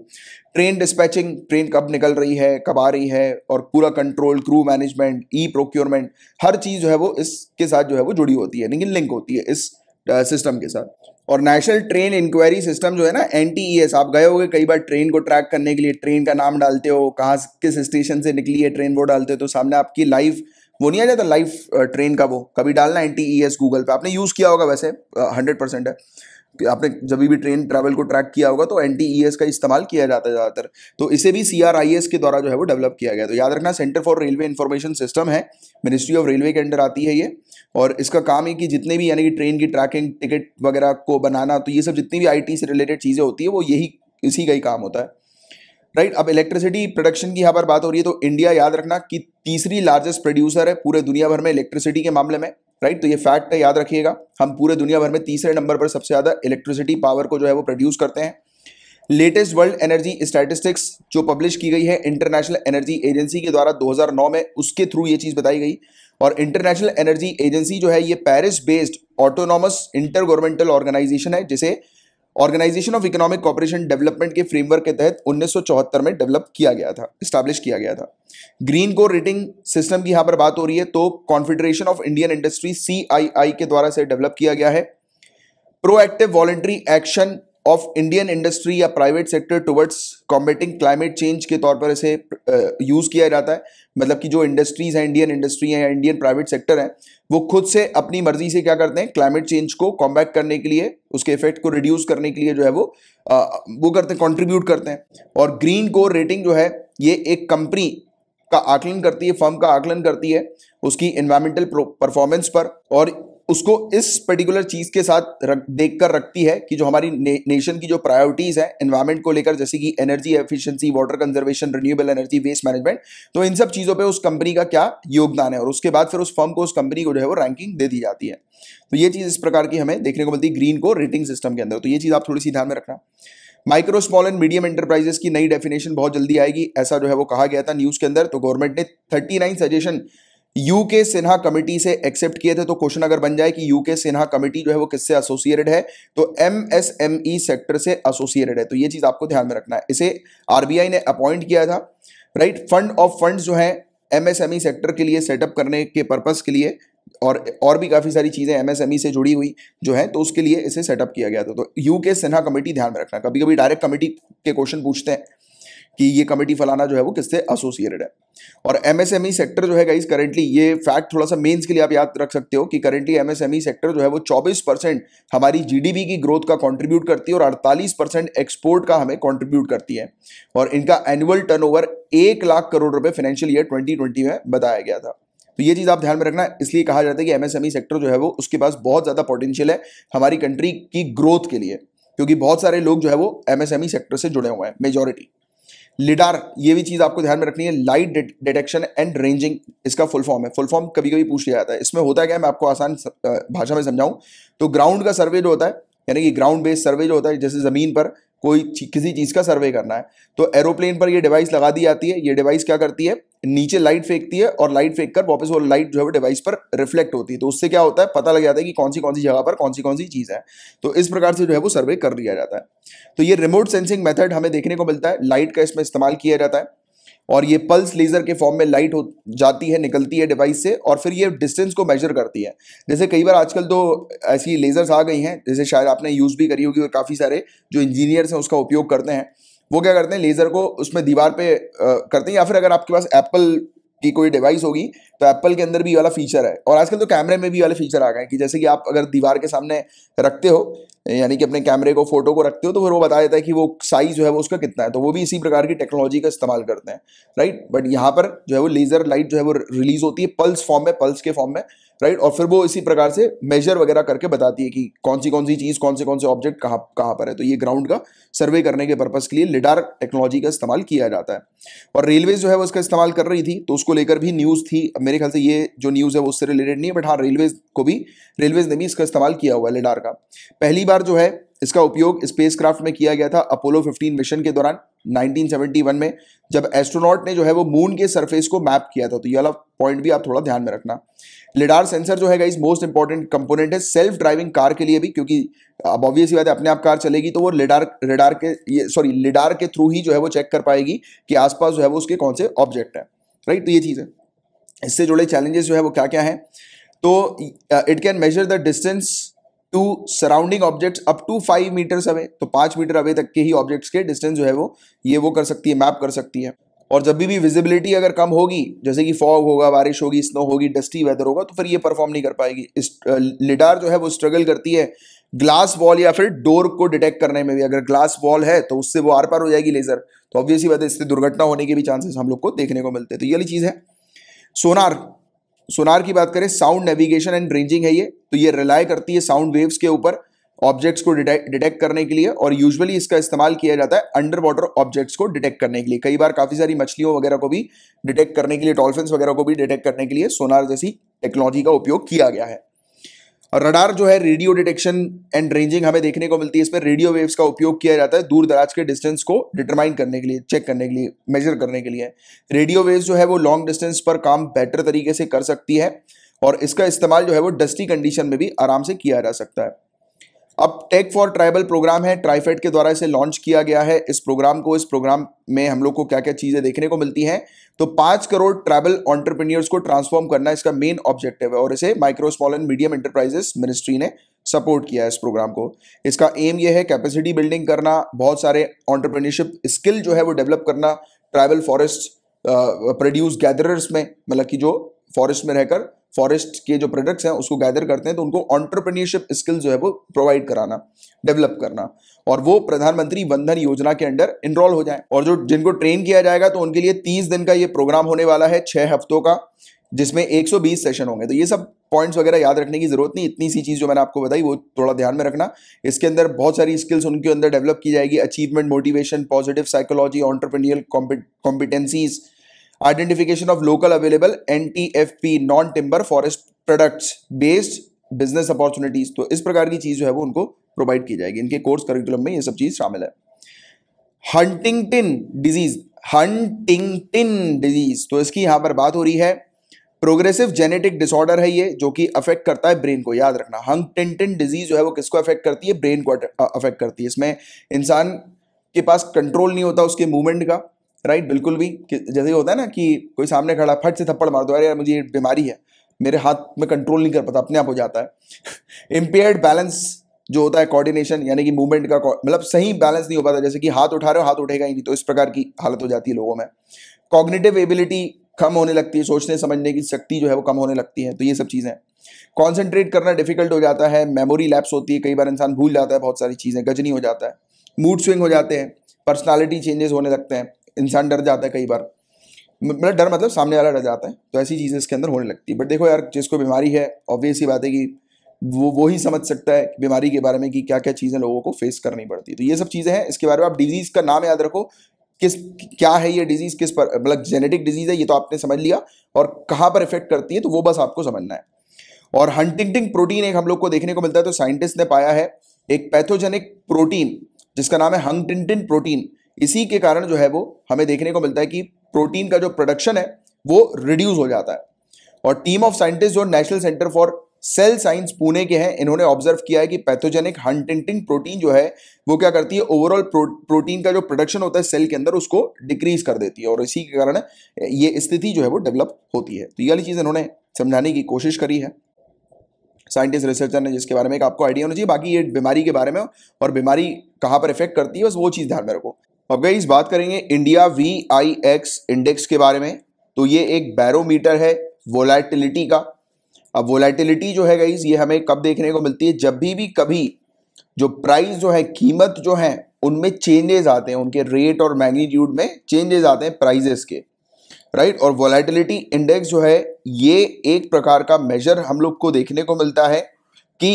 ट्रेन डिस्पैचिंग ट्रेन कब निकल रही है कब आ रही है और पूरा control crew management e procurement हर चीज़ जो है वो इसके साथ जो है वो जुड़ी होती है लेकिन लिंक होती है इस सिस्टम के साथ और नेशनल ट्रेन इंक्वायरी सिस्टम जो है ना एन e आप गए होगे कई बार ट्रेन को ट्रैक करने के लिए ट्रेन का नाम डालते हो कहाँ किस स्टेशन से निकली है ट्रेन वो डालते हो तो सामने आपकी लाइव वो नहीं आ जाता लाइव ट्रेन का वो कभी डालना एन टी गूगल पे आपने यूज़ किया होगा वैसे हंड्रेड परसेंट है आपने जब भी ट्रेन ट्रैवल को ट्रैक किया होगा तो एन e का इस्तेमाल किया जाता है ज़्यादातर तो इसे भी सी के द्वारा जो है वो डेवलप किया गया तो याद रखना centre for railway information system है मिनिस्ट्री ऑफ रेलवे के अंडर आती है ये और इसका काम है कि जितने भी यानी कि ट्रेन की ट्रैकिंग टिकट वगैरह को बनाना तो ये सब जितनी भी आई से रिलेटेड चीज़ें होती है वो यही इसी का ही काम होता है राइट right, अब इलेक्ट्रिसिटी प्रोडक्शन की यहाँ पर बात हो रही है तो इंडिया याद रखना कि तीसरी लार्जेस्ट प्रोड्यूसर है पूरे दुनिया भर में इलेक्ट्रिसिटी के मामले में राइट तो ये फैक्ट है याद रखिएगा हम पूरे दुनिया भर में तीसरे नंबर पर सबसे ज़्यादा इलेक्ट्रिसिटी पावर को जो है वो प्रोड्यूस करते हैं लेटेस्ट वर्ल्ड एनर्जी स्टैटिस्टिक्स जो पब्लिश की गई है इंटरनेशनल एनर्जी एजेंसी के द्वारा 2009 में उसके थ्रू ये चीज़ बताई गई और इंटरनेशनल एनर्जी एजेंसी जो है ये Paris based autonomous intergovernmental organisation है जिसे organisation of economic cooperation development के फ्रेमवर्क के तहत 1974 में डेवलप किया गया था स्टैब्लिश किया गया था ग्रीन को रेटिंग सिस्टम की यहां पर बात हो रही है तो confederation of Indian industry C के द्वारा से डेवलप किया गया है proactive voluntary action of Indian industry या private sector towards combating climate change के तौर पर इसे यूज़ किया जाता है मतलब कि जो इंडस्ट्रीज़ हैं इंडियन इंडस्ट्री हैं या इंडियन प्राइवेट सेक्टर हैं वो खुद से अपनी मर्जी से क्या करते हैं क्लाइमेट चेंज को कॉम्बैक करने के लिए उसके इफेक्ट को रिड्यूस करने के लिए जो है वो आ, वो करते हैं कॉन्ट्रीब्यूट करते हैं और ग्रीन कोर रेटिंग जो है ये एक कंपनी का आकलन करती है फर्म का आकलन करती है उसकी इन्वायरमेंटल परफॉर्मेंस पर और उसको इस पर्टिकुलर चीज़ के साथ रख देख कर रखती है कि जो हमारी ने, नेशन की जो प्रायोरिटीज़ है एनवायरमेंट को लेकर जैसे कि energy efficiency water conservation renewable energy waste management तो इन सब चीज़ों पे उस कंपनी का क्या योगदान है और उसके बाद फिर उस फर्म को उस कंपनी को जो है वो रैंकिंग दे दी जाती है तो ये चीज़ इस प्रकार की हमें देखने को मिलती है ग्रीन को रेटिंग सिस्टम के अंदर तो ये चीज़ आप थोड़ी सी ध्यान में रखना micro small and medium enterprises की नई डेफिनेशन बहुत जल्दी आएगी ऐसा जो है वो कहा गया था न्यूज़ के अंदर तो गवर्नमेंट ने thirty nine suggestion U K Sinha committee से एक्सेप्ट किए थे तो क्वेश्चन अगर बन जाए कि यूके सिन्हा कमेटी जो है वो किससे एसोसिएटेड है तो M S M E sector से एसोसिएटेड है तो ये चीज आपको ध्यान में रखना है इसे आरबीआई ने अपॉइंट किया था राइट फंड ऑफ फंड्स जो है एमएसएमई सेक्टर के लिए सेटअप करने के पर्पज के लिए और और भी काफ़ी सारी चीज़ें एमएसएमई e से जुड़ी हुई जो है तो उसके लिए इसे सेटअप किया गया था तो यू के सिन्हा कमेटी ध्यान में रखना कभी कभी डायरेक्ट कमेटी के क्वेश्चन पूछते हैं कि ये कमेटी फलाना जो है वो किससे एसोसिएटेड है और एमएसएमई सेक्टर e जो है गाइस करेंटली ये फैक्ट थोड़ा सा मेंस के लिए आप याद रख सकते हो कि करेंटली एमएसएमई सेक्टर जो है वो 24 परसेंट हमारी जीडीपी की ग्रोथ का कंट्रीब्यूट करती है और 48 परसेंट एक्सपोर्ट का हमें कंट्रीब्यूट करती है और इनका एनुअल टर्नओवर एक लाख करोड़ रुपए फाइनेंशियल ईयर ट्वेंटी में बताया गया था तो ये चीज़ आप ध्यान में रखना इसलिए कहा जाता है कि एमएसएमई सेक्टर e जो है वो उसके पास बहुत ज़्यादा पोटेंशियल है हमारी कंट्री की ग्रोथ के लिए क्योंकि बहुत सारे लोग जो है वो एमएसएमई सेक्टर e से जुड़े हुए हैं मेजोरिटी लिडार ये भी चीज़ आपको ध्यान में रखनी है लाइट डिटेक्शन एंड रेंजिंग इसका फुल फॉर्म है फुल फॉर्म कभी कभी पूछ लिया जाता है इसमें होता है क्या मैं आपको आसान भाषा में समझाऊँ तो ग्राउंड का सर्वे जो होता है यानी कि ग्राउंड बेस्ड सर्वे जो होता है जैसे ज़मीन पर कोई किसी चीज़ का सर्वे करना है तो एरोप्लेन पर ये डिवाइस लगा दी जाती है ये डिवाइस क्या करती है नीचे लाइट फेंकती है और लाइट फेंक कर वापस वो लाइट जो है वो डिवाइस पर रिफ्लेक्ट होती है तो उससे क्या होता है पता लग जाता है कि कौन सी कौन सी जगह पर कौन सी कौन सी चीज़ है तो इस प्रकार से जो है वो सर्वे कर लिया जाता है तो ये रिमोट सेंसिंग मेथड हमें देखने को मिलता है लाइट का इसमें इस्तेमाल किया जाता है और ये पल्स लेज़र के फॉर्म में लाइट हो जाती है निकलती है डिवाइस से और फिर ये डिस्टेंस को मेजर करती है जैसे कई बार आजकल तो ऐसी लेज़र्स आ गई हैं जैसे शायद आपने यूज़ भी करी होगी और काफ़ी सारे जो इंजीनियर्स हैं उसका उपयोग करते हैं वो क्या करते हैं लेज़र को उसमें दीवार पे करते हैं या फिर अगर आपके पास एप्पल की कोई डिवाइस होगी तो एप्पल के अंदर भी वाला फीचर है और आजकल तो कैमरे में भी वाले फीचर आ गए हैं कि जैसे कि आप अगर दीवार के सामने रखते हो यानी कि अपने कैमरे को फोटो को रखते हो तो फिर वो बता देता है कि वो साइज़ जो है वो उसका कितना है तो वो भी इसी प्रकार की टेक्नोलॉजी का इस्तेमाल करते हैं राइट बट यहाँ पर जो है वो लेज़र लाइट जो है वो रिलीज़ होती है पल्स फॉर्म में पल्स के फॉर्म में राइट और फिर वो इसी प्रकार से मेजर वगैरह करके बताती है कि कौन सी कौन सी चीज़ कौन से कौन से ऑब्जेक्ट कहाँ कहाँ पर है तो ये ग्राउंड का सर्वे करने के पर्पज़ के लिए लिडार टेक्नोलॉजी का इस्तेमाल किया जाता है और रेलवेज जो है वो इसका इस्तेमाल कर रही थी तो उसको लेकर भी न्यूज़ थी मेरे ख्याल से ये जो न्यूज़ है वो उससे रिलेटेड नहीं है बट हाँ रेलवेज को भी रेलवेज ने भी इसका इस्तेमाल किया हुआ है लिडार का पहली बार जो है इसका उपयोग स्पेसक्राफ्ट में किया गया था अपोलो 15 मिशन के दौरान 1971 में जब एस्ट्रोनॉट ने जो है वो मून के सरफेस को मैप किया था तो ये वाला पॉइंट भी आप थोड़ा ध्यान में रखना लिडार सेंसर जो है इस मोस्ट इंपॉर्टेंट कंपोनेंट है सेल्फ ड्राइविंग कार के लिए भी क्योंकि अब ऑब्वियस बात है अपने आप कार चलेगी तो वो लिडार लिडार के ये सॉरी लिडार के थ्रू ही जो है वो चेक कर पाएगी कि आसपास जो है वो उसके कौन से ऑब्जेक्ट है राइट तो ये चीज़ है इससे जुड़े चैलेंजेस जो है वो क्या क्या है तो it can measure the distance to surrounding objects up to five metres away तो पाँच मीटर अवे तक के ही ऑब्जेक्ट्स के डिस्टेंस जो है वो ये वो कर सकती है मैप कर सकती है और जब भी विजिबिलिटी अगर कम होगी जैसे कि फॉग होगा बारिश होगी स्नो होगी डस्टी वेदर होगा तो फिर ये परफॉर्म नहीं कर पाएगी इस लिडार जो है वो स्ट्रगल करती है ग्लास वॉल या फिर डोर को डिटेक्ट करने में भी अगर ग्लास वॉल है तो उससे वो आर पार हो जाएगी लेजर तो ऑब्वियसली बात है इससे दुर्घटना होने के भी चांसेस हम लोग को देखने को मिलते हैं तो ये चीज़ है सोनार सोनार की बात करें साउंड नेविगेशन एंड रेंजिंग है ये तो ये रिलाय करती है साउंड वेव्स के ऊपर ऑब्जेक्ट्स को डिटेक्ट करने के लिए और यूजुअली इसका इस्तेमाल किया जाता है अंडर वाटर ऑब्जेक्ट्स को डिटेक्ट करने के लिए कई बार काफ़ी सारी मछलियों वगैरह को भी डिटेक्ट करने के लिए डॉल्फिन वगैरह को भी डिटेक्ट करने के लिए सोनार जैसी टेक्नोलॉजी का उपयोग किया गया है और रडार जो है रेडियो डिटेक्शन एंड रेंजिंग हमें देखने को मिलती है इसमें रेडियो वेव्स का उपयोग किया जाता है दूर दराज के डिस्टेंस को डिटरमाइन करने के लिए चेक करने के लिए मेजर करने के लिए रेडियो वेव्स जो है वो लॉन्ग डिस्टेंस पर काम बेटर तरीके से कर सकती है और इसका इस्तेमाल जो है वो डस्टी कंडीशन में भी आराम से किया जा सकता है अब टेक फॉर ट्राइबल प्रोग्राम है ट्राइफेड के द्वारा इसे लॉन्च किया गया है इस प्रोग्राम को इस प्रोग्राम में हम लोग को क्या क्या चीज़ें देखने को मिलती हैं तो पाँच करोड़ ट्राइबल ऑन्टरप्रीनियर्स को ट्रांसफॉर्म करना इसका मेन ऑब्जेक्टिव है और इसे micro small and medium enterprises ministry ने सपोर्ट किया है इस प्रोग्राम को इसका एम ये है कैपेसिटी बिल्डिंग करना बहुत सारे ऑन्टरप्रीनियरशिप स्किल जो है वो डेवलप करना ट्राइबल फॉरेस्ट प्रोड्यूस गैदरर्स में मतलब कि जो फॉरेस्ट में रहकर फॉरेस्ट के जो प्रोडक्ट्स हैं उसको गैदर करते हैं तो उनको ऑन्टरप्रनियरशिप स्किल जो है वो प्रोवाइड कराना डेवलप करना और वो प्रधानमंत्री वंदन योजना के अंडर इनरोल हो जाए और जो जिनको ट्रेन किया जाएगा तो उनके लिए तीस दिन का ये प्रोग्राम होने वाला है छः हफ्तों का जिसमें 120 सेशन होंगे तो ये सब पॉइंट्स वगैरह याद रखने की जरूरत नहीं इतनी सी चीज़ जो मैंने आपको बताई वो थोड़ा ध्यान में रखना इसके अंदर बहुत सारी स्किल्स उनके अंदर डेवलप की जाएगी achievement motivation positive psychology entrepreneurial competencies identification of local available N T F P non timber forest products based business opportunities तो इस प्रकार की चीज़ जो है वो उनको प्रोवाइड की जाएगी इनके कोर्स करिकुलम में ये सब चीज़ शामिल है हंटिंगटिन डिजीज हंटिंगटिन डिजीज तो इसकी यहाँ पर बात हो रही है प्रोग्रेसिव जेनेटिक डिसऑर्डर है ये जो कि अफेक्ट करता है ब्रेन को याद रखना हंगटिंगटिन डिजीज जो है वो किसको अफेक्ट करती है ब्रेन को अफेक्ट करती है इसमें इंसान के पास कंट्रोल नहीं होता उसके मूवमेंट का राइट बिल्कुल भी जैसे होता है ना कि कोई सामने खड़ा फट से थप्पड़ मार दो अरे यार मुझे ये बीमारी है मेरे हाथ में कंट्रोल नहीं कर पाता अपने आप हो जाता है इम्पेयर्ड बैलेंस जो होता है कोऑर्डिनेशन यानी कि मूवमेंट का मतलब सही बैलेंस नहीं हो पाता जैसे कि हाथ उठा रहे हो हाथ उठेगा ही नहीं तो इस प्रकार की हालत हो जाती है लोगों में कॉग्निटिव एबिलिटी कम होने लगती है सोचने समझने की शक्ति जो है वो कम होने लगती है तो ये सब चीज़ें कॉन्सेंट्रेट करना डिफिकल्ट हो जाता है मेमोरी लैप्स होती है कई बार इंसान भूल जाता है बहुत सारी चीज़ें गजनी हो जाता है मूड स्विंग हो जाते हैं पर्सनालिटी चेंजेस होने लगते हैं इंसान डर जाता है कई बार मतलब डर मतलब सामने वाला डर जाता है तो ऐसी चीज़ें इसके अंदर होने लगती है बट देखो यार जिसको बीमारी है ऑब्वियस ही बात है कि वो वो ही समझ सकता है बीमारी के बारे में कि क्या क्या चीज़ें लोगों को फेस करनी पड़ती है तो ये सब चीज़ें हैं इसके बारे में आप डिजीज़ का नाम याद रखो किस क्या है ये डिजीज़ किस पर मतलब जेनेटिक डिजीज़ है ये तो आपने समझ लिया और कहाँ पर इफेक्ट करती है तो वो बस आपको समझना है और हंटिंगटिंग प्रोटीन एक हम लोग को देखने को मिलता है तो साइंटिस्ट ने पाया है एक पैथोजेनिक प्रोटीन जिसका नाम है हंगटिंटिन प्रोटीन इसी के कारण जो है वो हमें देखने को मिलता है कि प्रोटीन का जो प्रोडक्शन है वो रिड्यूस हो जाता है और टीम ऑफ साइंटिस्ट जो national centre for cell science Pune के हैं इन्होंने ऑब्जर्व किया है कि पैथोजेनिक हंटिंटिंग प्रोटीन जो है वो क्या करती है ओवरऑल प्रो, प्रोटीन का जो प्रोडक्शन होता है सेल के अंदर उसको डिक्रीज कर देती है और इसी के कारण ये स्थिति जो है वो डेवलप होती है तो ये वाली चीज़ इन्होंने समझाने की कोशिश करी है साइंटिस्ट रिसर्चर ने जिसके बारे में एक आपको आइडिया होना चाहिए बाकी ये बीमारी के बारे में और बीमारी कहाँ पर इफेक्ट करती है बस वो चीज़ ध्यान में रखो अब गई बात करेंगे India V I X index के बारे में तो ये एक बैरोमीटर है वोलाटिलिटी का अब वोलाटिलिटी जो है गई ये हमें कब देखने को मिलती है जब भी भी कभी जो प्राइस जो है कीमत जो है उनमें चेंजेस आते हैं उनके रेट और मैग्नीट्यूड में चेंजेस आते हैं प्राइजेस के राइट और वोलाटिलिटी इंडेक्स जो है ये एक प्रकार का मेजर हम लोग को देखने को मिलता है कि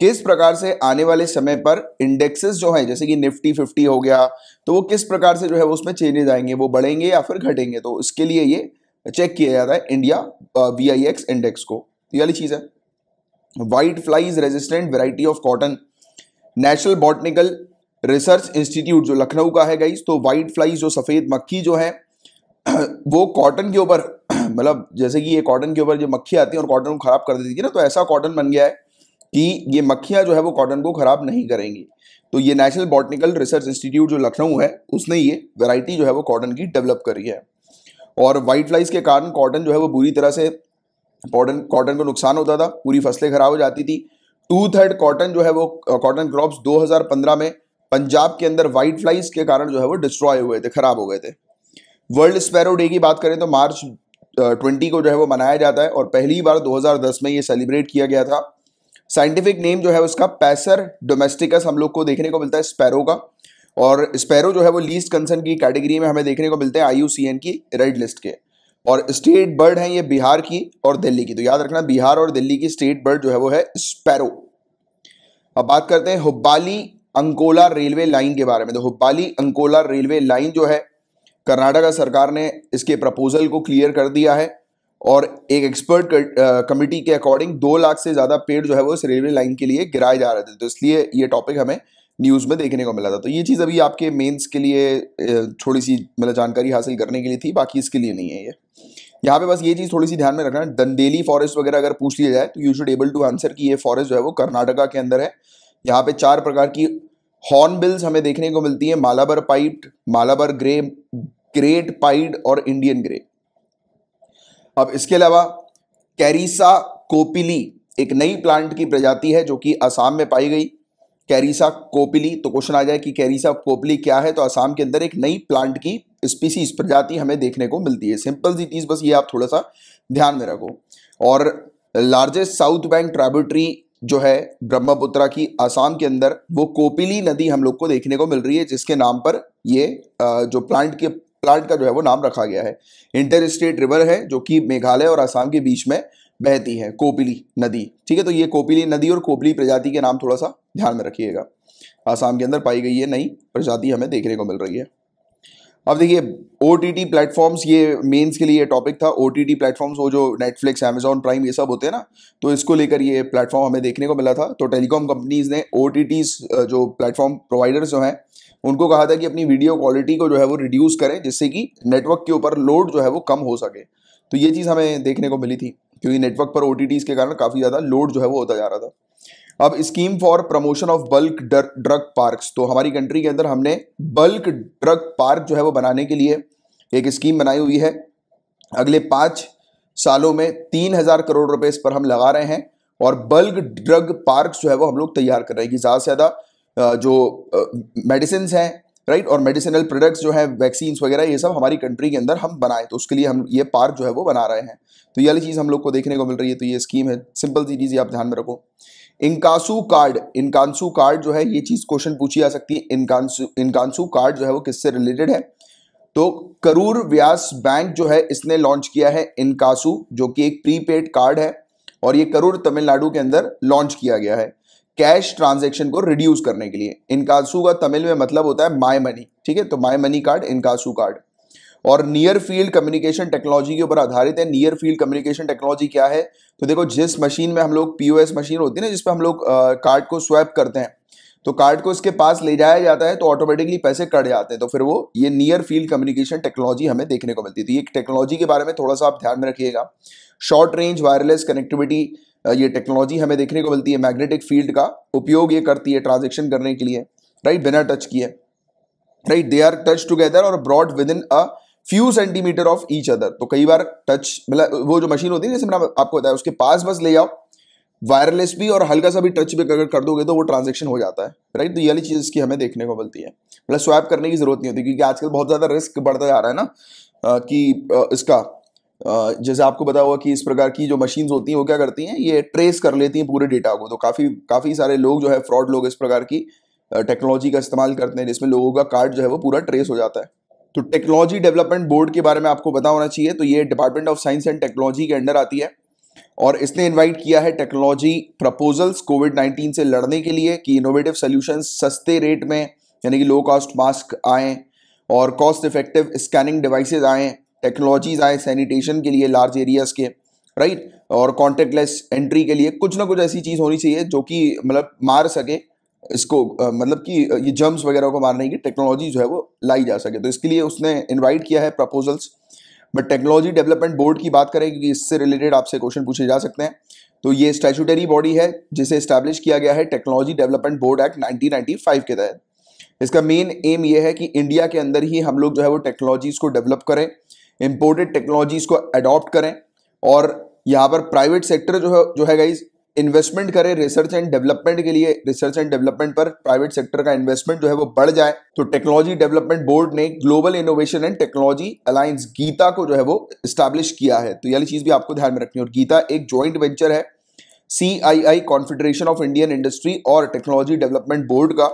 किस प्रकार से आने वाले समय पर इंडेक्सेस जो है जैसे कि निफ्टी फिफ्टी हो गया तो वो किस प्रकार से जो है वो उसमें चेंजेस आएंगे वो बढ़ेंगे या फिर घटेंगे तो इसके लिए ये चेक किया जाता है India V I X index को तो ये वाली चीज़ है white flies resistant variety of cotton national botanical research institute जो लखनऊ का है गाइज तो वाइट फ्लाईज जो सफ़ेद मक्खी जो है वो कॉटन के ऊपर मतलब जैसे कि ये कॉटन के ऊपर जो मक्खी आती है और कॉटन को ख़राब कर देती है ना तो ऐसा कॉटन बन गया है कि ये मक्खियाँ जो है वो कॉटन को ख़राब नहीं करेंगी तो ये नेशनल बॉटनिकल रिसर्च इंस्टीट्यूट जो लखनऊ है उसने ये वैरायटी जो है वो कॉटन की डेवलप करी है और वाइट फ्लाइज के कारण कॉटन जो है वो बुरी तरह से कॉटन कॉटन को नुकसान होता था पूरी फसलें खराब हो जाती थी टू थर्ड कॉटन जो है वो कॉटन क्रॉप्स 2015 में पंजाब के अंदर वाइट फ्लाइज के कारण जो है वो डिस्ट्रॉय हुए थे खराब हो गए थे वर्ल्ड स्पैरो डे की बात करें तो मार्च ट्वेंटी को जो है वो मनाया जाता है और पहली बार दो में ये सेलिब्रेट किया गया था साइंटिफिक नेम जो है उसका पैसर डोमेस्टिकस हम लोग को देखने को मिलता है स्पैरो का और स्पैरो जो है वो लीस्ट कंसर्न की कैटेगरी में हमें देखने को मिलते हैं आई की रेड लिस्ट के और स्टेट बर्ड हैं ये बिहार की और दिल्ली की तो याद रखना बिहार और दिल्ली की स्टेट बर्ड जो है वो है स्पैरो अब बात करते हैं हुब्बाली अंकोला रेलवे लाइन के बारे में तो हुब्बाली अंकोला रेलवे लाइन जो है कर्नाटका सरकार ने इसके प्रपोजल को क्लियर कर दिया है और एक एक्सपर्ट कमिटी के अकॉर्डिंग दो लाख से ज़्यादा पेड़ जो है वो इस रेलवे लाइन के लिए गिराए जा रहे थे तो इसलिए ये टॉपिक हमें न्यूज़ में देखने को मिला था तो ये चीज़ अभी आपके मेंस के लिए थोड़ी सी मतलब जानकारी हासिल करने के लिए थी बाकी इसके लिए नहीं है ये यहाँ पे बस ये चीज़ थोड़ी सी ध्यान में रखना दंदेली फॉरेस्ट वगैरह अगर पूछ लिया जाए तो you should able to answer कि ये फॉरेस्ट जो है वो कर्नाटका के अंदर है यहाँ पे चार प्रकार की हॉर्नबिल्स हमें देखने को मिलती है Malabar pipe Malabar grey great pied और इंडियन ग्रे अब इसके अलावा कैरिसा कोपिली एक नई प्लांट की प्रजाति है जो कि असम में पाई गई कैरिसा कोपिली तो क्वेश्चन आ जाए कि कैरिसा कोपिली क्या है तो असम के अंदर एक नई प्लांट की स्पीसीज प्रजाति हमें देखने को मिलती है सिंपल सी चीज़ बस ये आप थोड़ा सा ध्यान में रखो और लार्जेस्ट साउथ बैंक ट्राइब्यूटरी जो है ब्रह्मपुत्रा की आसाम के अंदर वो कोपिली नदी हम लोग को देखने को मिल रही है जिसके नाम पर ये जो प्लांट के प्लांट का जो है वो नाम रखा गया है इंटर स्टेट रिवर है जो कि मेघालय और आसाम के बीच में बहती है कोपिली नदी ठीक है तो ये कोपिली नदी और कोपिली प्रजाति के नाम थोड़ा सा ध्यान में रखिएगा आसाम के अंदर पाई गई है नई प्रजाति हमें देखने को मिल रही है अब देखिए ओ टी टी प्लेटफॉर्म्स ये मेन्स के लिए टॉपिक था ओ टी टी प्लेटफॉर्म्स वो जो नेटफ्लिक्स अमेजॉन प्राइम ये सब होते हैं ना तो इसको लेकर ये प्लेटफॉर्म हमें देखने को मिला था तो टेलीकॉम कंपनीज ने ओ टी टीज जो प्लेटफॉर्म प्रोवाइडर्स जो हैं उनको कहा था कि अपनी वीडियो क्वालिटी को जो है वो रिड्यूस करें जिससे कि नेटवर्क के ऊपर लोड जो है वो कम हो सके तो ये चीज़ हमें देखने को मिली थी क्योंकि नेटवर्क पर ओ के कारण काफ़ी ज़्यादा लोड जो है वो होता जा रहा था अब scheme for promotion of bulk drug parks तो हमारी कंट्री के अंदर हमने बल्क ड्रग पार्क जो है वो बनाने के लिए एक स्कीम बनाई हुई है अगले पाँच सालों में तीन हज़ार करोड़ रुपए इस पर हम लगा रहे हैं और बल्क ड्रग पार्क जो है वो हम लोग तैयार कर रहे हैं कि ज़्यादा से ज़्यादा जो मेडिसिन हैं राइट और मेडिसिनल प्रोडक्ट्स जो है वैक्सीन वगैरह ये सब हमारी कंट्री के अंदर हम बनाए तो उसके लिए हम ये पार्क जो है वो बना रहे हैं तो ये वाली चीज़ हम लोग को देखने को मिल रही है तो ये स्कीम है सिंपल सी चीज़ आप ध्यान में रखो इनकांसू कार्ड इनकांसू कार्ड जो है ये चीज़ क्वेश्चन पूछी जा सकती है इनकांसू इनकांसू कार्ड जो है वो किससे रिलेटेड है तो करूर व्यास बैंक जो है इसने लॉन्च किया है इनकासू जो कि एक प्रीपेड कार्ड है और ये करूर तमिलनाडु के अंदर लॉन्च किया गया है कैश ट्रांजेक्शन को रिड्यूस करने के लिए इनकासू का तमिल में मतलब होता है माई मनी ठीक है तो माई मनी कार्ड इनकासू कार्ड और नियर फील्ड कम्युनिकेशन टेक्नोलॉजी के ऊपर आधारित है नियर फील्ड कम्युनिकेशन टेक्नोलॉजी क्या है तो देखो जिस मशीन में हम लोग पीओएस मशीन होती है ना जिसपे हम लोग कार्ड को स्वैप करते हैं तो कार्ड को इसके पास ले जाया जाता है तो ऑटोमेटिकली पैसे कट जाते हैं तो फिर वो ये नियर फील्ड कम्युनिकेशन टेक्नोलॉजी हमें देखने को मिलती थी तो ये टेक्नोलॉजी के बारे में थोड़ा सा आप ध्यान में रखिएगा शॉर्ट रेंज वायरलेस कनेक्टिविटी ये टेक्नोलॉजी हमें देखने को मिलती है मैग्नेटिक फील्ड का उपयोग ये करती है ट्रांजेक्शन करने के लिए राइट बिना टच किए right they are touch together or brought within a few centimetre of each other तो कई बार टच मतलब वो जो मशीन होती है जैसे मैंने आपको बताया उसके पास बस ले जाओ वायरलेस भी और हल्का सा भी टच भी अगर कर दोगे तो वो ट्रांजेक्शन हो जाता है राइट तो ये वाली चीज़ इसकी हमें देखने को मिलती है मतलब स्वैप करने की जरूरत नहीं होती क्योंकि आजकल बहुत ज़्यादा रिस्क बढ़ता जा रहा है ना कि इसका जैसे आपको पता हुआ कि इस प्रकार की जो मशीन्स होती हैं वो क्या करती हैं ये ट्रेस कर लेती हैं पूरे डेटा को तो काफ़ी काफ़ी सारे लोग जो है फ्रॉड लोग इस प्रकार की टेक्नोलॉजी का इस्तेमाल करते हैं जिसमें लोगों का कार्ड जो है वो पूरा ट्रेस हो जाता है तो टेक्नोलॉजी डेवलपमेंट बोर्ड के बारे में आपको पता होना चाहिए तो ये department of science and technology के अंडर आती है और इसने इनवाइट किया है टेक्नोलॉजी प्रपोजल्स कोविड नाइन्टीन से लड़ने के लिए कि इनोवेटिव सोल्यूशन सस्ते रेट में यानी कि लो कॉस्ट मास्क आएँ और कॉस्ट इफेक्टिव स्कैनिंग डिवाइसेज आएँ टेक्नोलॉजीज़ आए सैनिटेशन के लिए लार्ज एरियाज़ के राइट और कॉन्टेक्टलेस एंट्री के लिए कुछ ना कुछ ऐसी चीज़ होनी चाहिए जो कि मतलब मार सके इसको मतलब कि ये जर्म्स वगैरह को मारने की टेक्नोलॉजी जो है वो लाई जा सके तो इसके लिए उसने इनवाइट किया है proposals but technology development board की बात करें क्योंकि इससे रिलेटेड आपसे क्वेश्चन पूछे जा सकते हैं तो ये स्टैचूटरी बॉडी है जिसे इस्टेब्लिश किया गया है टेक्नोलॉजी डेवलपमेंट बोर्ड एक्ट 1995 के तहत इसका मेन एम ये है कि इंडिया के अंदर ही हम लोग जो है वो टेक्नोलॉजीज़ को डेवलप करें इम्पोर्टेड टेक्नोलॉजीज को अडॉप्ट करें और यहाँ पर प्राइवेट सेक्टर जो है जो है गाइज इन्वेस्टमेंट करें रिसर्च एंड डेवलपमेंट के लिए रिसर्च एंड डेवलपमेंट पर प्राइवेट सेक्टर का इन्वेस्टमेंट जो है वो बढ़ जाए तो टेक्नोलॉजी डेवलपमेंट बोर्ड ने global innovation and technology alliance GITA को जो है वो स्टैब्लिश किया है तो यही चीज भी आपको ध्यान में रखनी और गीता एक ज्वाइंट वेंचर है C I I confederation of Indian industry और टेक्नोलॉजी डेवलपमेंट बोर्ड का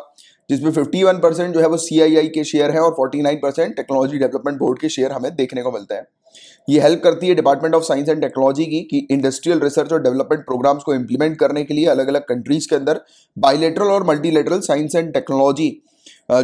जिसमें फिफ्टी वन परसेंट जो है वो सी के शेयर है और forty nine percent technology development board के शेयर हमें देखने को मिलते हैं ये हेल्प करती है department of science and technology की कि इंडस्ट्रियल रिसर्च और डेवलपमेंट प्रोग्राम्स को इम्प्लीमेंट करने के लिए अलग अलग कंट्रीज के अंदर बायलेटरल और मल्टीलेटरल साइंस एंड टेक्नोलॉजी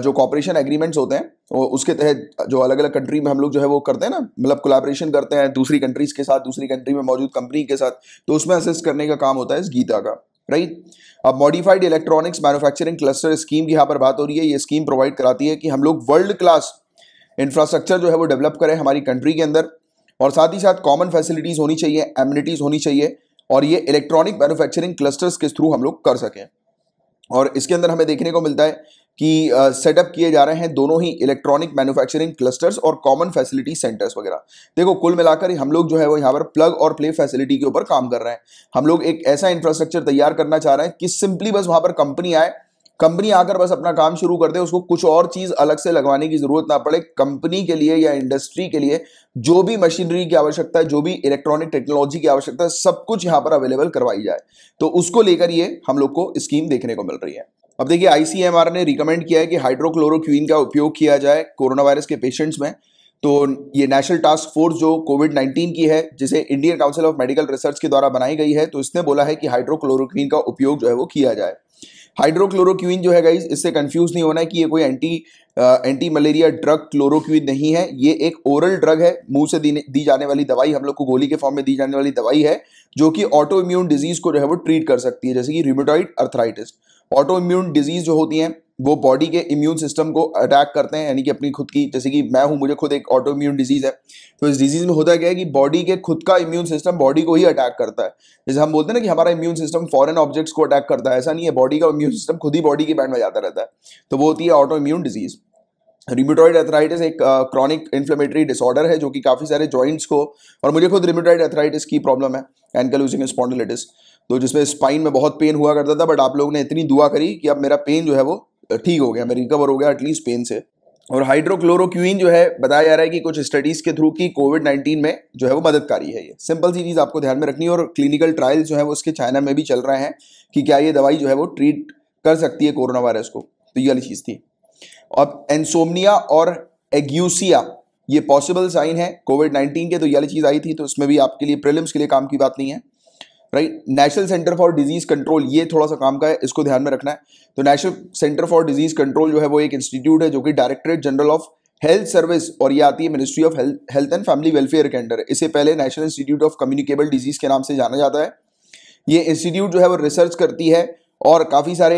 जो कॉपरेशन एग्रीमेंट्स होते हैं उसके तहत जो अलग अलग कंट्री में हम लोग जो है वो करते हैं ना मतलब कोलाब्रेशन करते हैं दूसरी कंट्रीज के साथ दूसरी कंट्री में मौजूद कंपनी के साथ तो उसमें असिस्ट करने का काम होता है इस गीता का राइट अब modified electronics manufacturing cluster scheme की यहाँ पर बात हो रही है ये स्कीम प्रोवाइड कराती है कि हम लोग वर्ल्ड क्लास इंफ्रास्ट्रक्चर जो है वो डेवलप करें हमारी कंट्री के अंदर और साथ ही साथ कॉमन फैसिलिटीज़ होनी चाहिए एम्यूनिटीज़ होनी चाहिए और ये इलेक्ट्रॉनिक मैनुफैक्चरिंग क्लस्टर्स के थ्रू हम लोग कर सकें और इसके अंदर हमें देखने को मिलता है कि सेटअप किए जा रहे हैं दोनों ही इलेक्ट्रॉनिक मैन्युफैक्चरिंग क्लस्टर्स और कॉमन फैसिलिटी सेंटर्स वगैरह देखो कुल मिलाकर हम लोग जो है वो यहाँ पर प्लग और प्ले फैसिलिटी के ऊपर काम कर रहे हैं हम लोग एक ऐसा इंफ्रास्ट्रक्चर तैयार करना चाह रहे हैं कि सिंपली बस वहाँ पर कंपनी आए कंपनी आकर बस अपना काम शुरू कर दे उसको कुछ और चीज अलग से लगवाने की जरूरत ना पड़े कंपनी के लिए या इंडस्ट्री के लिए जो भी मशीनरी की आवश्यकता है जो भी इलेक्ट्रॉनिक टेक्नोलॉजी की आवश्यकता है सब कुछ यहाँ पर अवेलेबल करवाई जाए तो उसको लेकर ये हम लोग को स्कीम देखने को मिल रही है अब देखिए आईसीएमआर ने रिकमेंड किया है कि हाइड्रोक्लोरोक्वीन का उपयोग किया जाए कोरोना वायरस के पेशेंट्स में तो ये नेशनल टास्क फोर्स जो कोविड 19 की है जिसे Indian council of medical research के द्वारा बनाई गई है तो इसने बोला है कि हाइड्रोक्लोरोक्वीन का उपयोग जो है वो किया जाए हाइड्रोक्लोरोक्विन जो है गाइज इससे कंफ्यूज नहीं होना है कि ये कोई anti uh, anti malaria drug chloroquine नहीं है ये एक ओरल ड्रग है मुंह से दी, दी जाने वाली दवाई हम लोग को गोली के फॉर्म में दी जाने वाली दवाई है जो कि ऑटो इम्यून डिजीज को जो है वो ट्रीट कर सकती है जैसे कि rheumatoid arthritis auto immune disease जो होती है वो बॉडी के इम्यून सिस्टम को अटैक करते हैं यानी कि अपनी खुद की जैसे कि मैं हूँ मुझे खुद एक ऑटो इम्यून डिजीज़ है तो इस डिजीज़ में होता क्या है कि बॉडी के खुद का इम्यून सिस्टम बॉडी को ही अटैक करता है जैसे हम बोलते हैं ना कि हमारा इम्यून सिस्टम फॉरन ऑब्जेक्ट्स को अटैक करता है ऐसा नहीं है बॉडी का इम्यून सिस्टम खुद ही बॉडी के बैंड में जाता रहता है तो वो होती है auto immune disease rheumatoid arthritis एक क्रॉनिक इन्फ्लेमेटरी डिसऑर्डर है जो कि काफ़ी सारे जॉइंट्स को और मुझे खुद रिम्यूटॉइड एथराइटिस की प्रॉब्लम है एनकलूजिंग स्पॉन्डिलिटिस तो जिसमें स्पाइन में बहुत पेन हुआ करता था बट आप लोगों ने इतनी दुआ करी कि अब मेरा पेन जो है वो ठीक हो गया मैं रिकवर हो गया एटलीस्ट पेन से और हाइड्रोक्लोरोक्वीन जो है बताया जा रहा है कि कुछ स्टडीज़ के थ्रू कि कोविड नाइन्टीन में जो है वो मददकारी है ये सिंपल सी चीज़ आपको ध्यान में रखनी है और क्लिनिकल ट्रायल्स जो है वो उसके चाइना में भी चल रहे हैं कि क्या ये दवाई जो है वो ट्रीट कर सकती है कोरोना वायरस को तो ये वाली चीज़ थी अब एनसोमनिया और एग्यूसिया ये पॉसिबल साइन है कोविड नाइन्टीन के तो ये वाली चीज़ आई थी तो इसमें भी आपके लिए प्रिलिम्स के लिए काम की बात नहीं है right national centre for disease control ये थोड़ा सा काम का है इसको ध्यान में रखना है तो national centre for disease control जो है वो एक इंस्टीट्यूट है जो कि directorate general of health service और ये आती है ministry of health and family welfare के अंडर इसे पहले national institute of communicable disease के नाम से जाना जाता है ये इंस्टीट्यूट जो है वो रिसर्च करती है और काफ़ी सारे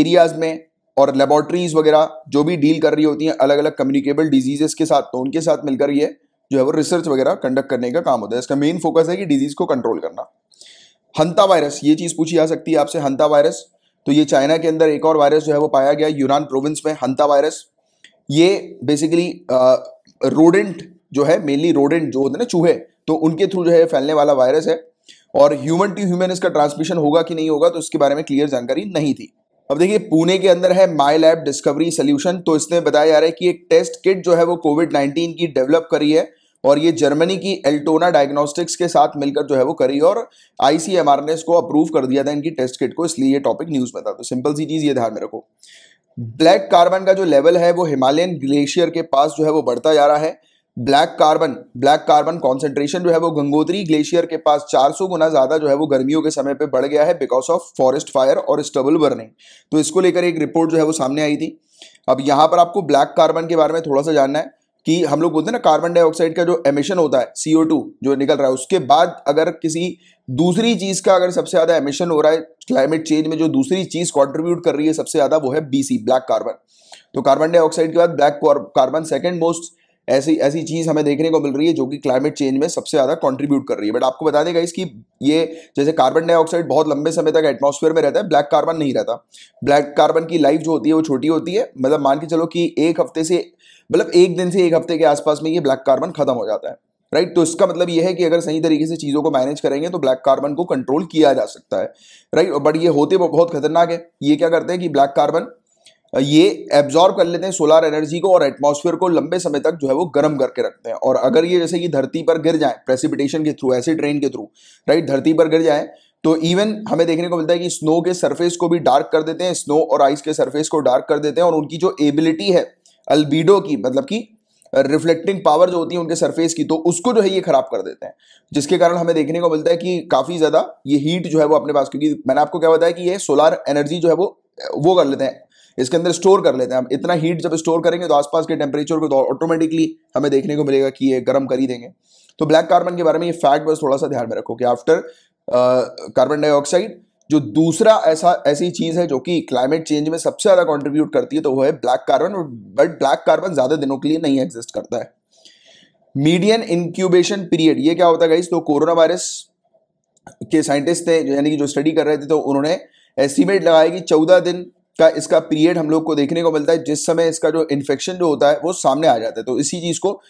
एरियाज़ में और लेबॉर्ट्रीज वगैरह जो भी डील कर रही होती हैं अलग अलग कम्युनिकेबल डिजीजेस के साथ तो उनके साथ मिलकर ये जो है वो रिसर्च वगैरह कंडक्ट करने का काम होता है इसका मेन फोकस है कि डिजीज़ को कंट्रोल करना हंता वायरस ये चीज़ पूछी जा सकती है आपसे हंता वायरस तो ये चाइना के अंदर एक और वायरस जो है वो पाया गया यूनान प्रोविंस में हंता वायरस ये बेसिकली रोडेंट जो है मेनली रोडेंट जो होते ना चूहे तो उनके थ्रू जो है फैलने वाला वायरस है और ह्यूमन टू ह्यूमन इसका ट्रांसमिशन होगा कि नहीं होगा तो इसके बारे में क्लियर जानकारी नहीं थी अब देखिए पुणे के अंदर है माई लैब डिस्कवरी सोल्यूशन तो इसमें बताया जा रहा है कि एक टेस्ट किट जो है वो कोविड 19 की डेवलप करी है और ये जर्मनी की एल्टोना डायग्नोस्टिक्स के साथ मिलकर जो है वो करी और आईसीएमआर ने इसको अप्रूव कर दिया था इनकी टेस्ट किट को इसलिए ये टॉपिक न्यूज़ में था तो सिंपल सी चीज़ ये ध्यान में रखो ब्लैक कार्बन का जो लेवल है वो हिमालयन ग्लेशियर के पास जो है वो बढ़ता जा रहा है black carbon black carbon concentration जो है वो गंगोत्री ग्लेशियर के पास 400 गुना ज़्यादा जो है वो गर्मियों के समय पे बढ़ गया है बिकॉज ऑफ फॉरेस्ट फायर और स्टबल बर्निंग तो इसको लेकर एक रिपोर्ट जो है वो सामने आई थी अब यहां पर आपको ब्लैक कार्बन के बारे में थोड़ा सा जानना है कि हम लोग बोलते हैं ना कार्बन डाइऑक्साइड का जो एमिशन होता है सी जो निकल रहा है उसके बाद अगर किसी दूसरी चीज़ का अगर सबसे ज़्यादा एमिशन हो रहा है क्लाइमेट चेंज में जो दूसरी चीज़ कॉन्ट्रीब्यूट कर रही है सबसे ज़्यादा वो है बीसी ब्लैक कार्बन तो कार्बन डाइऑक्साइड के बाद ब्लैक कार्बन सेकेंड मोस्ट ऐसी ऐसी चीज़ हमें देखने को मिल रही है जो कि क्लाइमेट चेंज में सबसे ज़्यादा कंट्रीब्यूट कर रही है बट आपको बता देगा इसकी ये जैसे कार्बन डाइऑक्साइड बहुत लंबे समय तक एटमॉस्फेयर में रहता है ब्लैक कार्बन नहीं रहता ब्लैक कार्बन की लाइफ जो होती है वो छोटी होती है मतलब मान के चलो कि एक हफ्ते से मतलब एक दिन से एक हफ्ते के आसपास में ये ब्लैक कार्बन खत्म हो जाता है राइट तो इसका मतलब यह है कि अगर सही तरीके से चीज़ों को मैनेज करेंगे तो ब्लैक कार्बन को कंट्रोल किया जा सकता है राइट बट ये होते बहुत खतरनाक है ये क्या करते हैं कि ब्लैक कार्बन ये एब्जॉर्ब कर लेते हैं सोलर एनर्जी को और एटमॉस्फेयर को लंबे समय तक जो है वो गर्म करके रखते हैं और अगर ये जैसे कि धरती पर गिर जाए प्रेसिपिटेशन के थ्रू ऐसे ट्रेन के थ्रू राइट धरती पर गिर जाए तो इवन हमें देखने को मिलता है कि स्नो के सरफेस को भी डार्क कर देते हैं स्नो और आइस के सरफेस को डार्क कर देते हैं और उनकी जो एबिलिटी है अल्बीडो की मतलब कि रिफ्लेक्टिंग पावर जो होती है उनके सरफेस की तो उसको जो है ये खराब कर देते हैं जिसके कारण हमें देखने को मिलता है कि काफ़ी ज़्यादा ये हीट जो है वो अपने पास क्योंकि मैंने आपको क्या बताया कि ये सोलार एनर्जी जो है वो वो कर लेते हैं इसके अंदर स्टोर कर लेते हैं हम इतना हीट जब स्टोर करेंगे तो आसपास के टेम्परेचर को तो ऑटोमेटिकली हमें देखने को मिलेगा कि ये गर्म कर ही देंगे तो ब्लैक कार्बन के बारे में ये फैक्ट बस थोड़ा सा ध्यान में रखो कि आफ्टर कार्बन डाइऑक्साइड जो दूसरा ऐसा ऐसी चीज़ है जो कि क्लाइमेट चेंज में सबसे ज़्यादा कंट्रीब्यूट करती है तो वो है black carbon but black carbon ज़्यादा दिनों के लिए नहीं एग्जिस्ट करता है मीडियन इंक्यूबेशन पीरियड ये क्या होता है गाइस तो कोरोना वायरस के साइंटिस्ट थे यानी कि जो स्टडी कर रहे थे तो उन्होंने एस्टिमेट लगाया कि चौदह दिन का इसका पीरियड हम लोग को देखने को मिलता है जिस समय इसका जो इन्फेक्शन जो होता है वो सामने आ जाता है तो इसी चीज़ को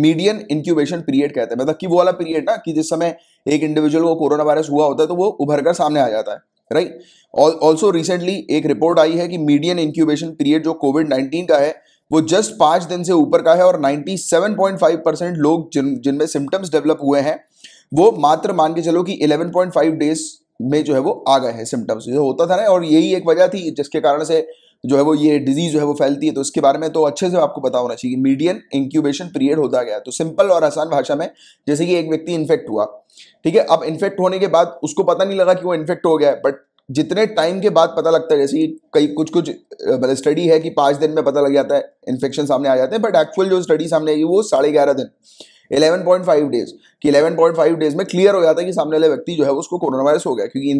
मीडियन इंक्यूबेशन पीरियड कहते हैं मतलब कि वो वाला पीरियड ना कि जिस समय एक इंडिविजुअल को कोरोना वायरस हुआ होता है तो वो उभर कर सामने आ जाता है राइट ऑल्सो रिसेंटली एक रिपोर्ट आई है कि मीडियन इंक्यूबेशन पीरियड जो कोविड नाइन्टीन का है वो जस्ट पांच दिन से ऊपर का है और 97.5 परसेंट लोग जिन जिनमें सिम्टम्स डेवलप हुए हैं वो मात्र मान के चलो कि 11.5 डेज में जो है वो आ गए हैं सिम्टम्स जो होता था ना और यही एक वजह थी जिसके कारण से जो है वो ये डिजीज़ जो है वो फैलती है तो इसके बारे में तो अच्छे से आपको पता होना चाहिए मीडियन इंक्यूबेशन पीरियड होता गया तो सिंपल और आसान भाषा में जैसे कि एक व्यक्ति इन्फेक्ट हुआ ठीक है अब इन्फेक्ट होने के बाद उसको पता नहीं लगा कि वो इन्फेक्ट हो गया है बट जितने टाइम के बाद पता लगता है जैसे कई कुछ कुछ मतलब स्टडी है कि पाँच दिन में पता लग जाता है इन्फेक्शन सामने आ जाते हैं बट एक्चुअल जो स्टडी सामने आई वो साढ़े ग्यारह दिन 11.5 डेज कि 11.5 डेज में क्लियर हो जाता है कि सामने वाले व्यक्ति जो है उसको कोरोना वायरस हो गया क्योंकि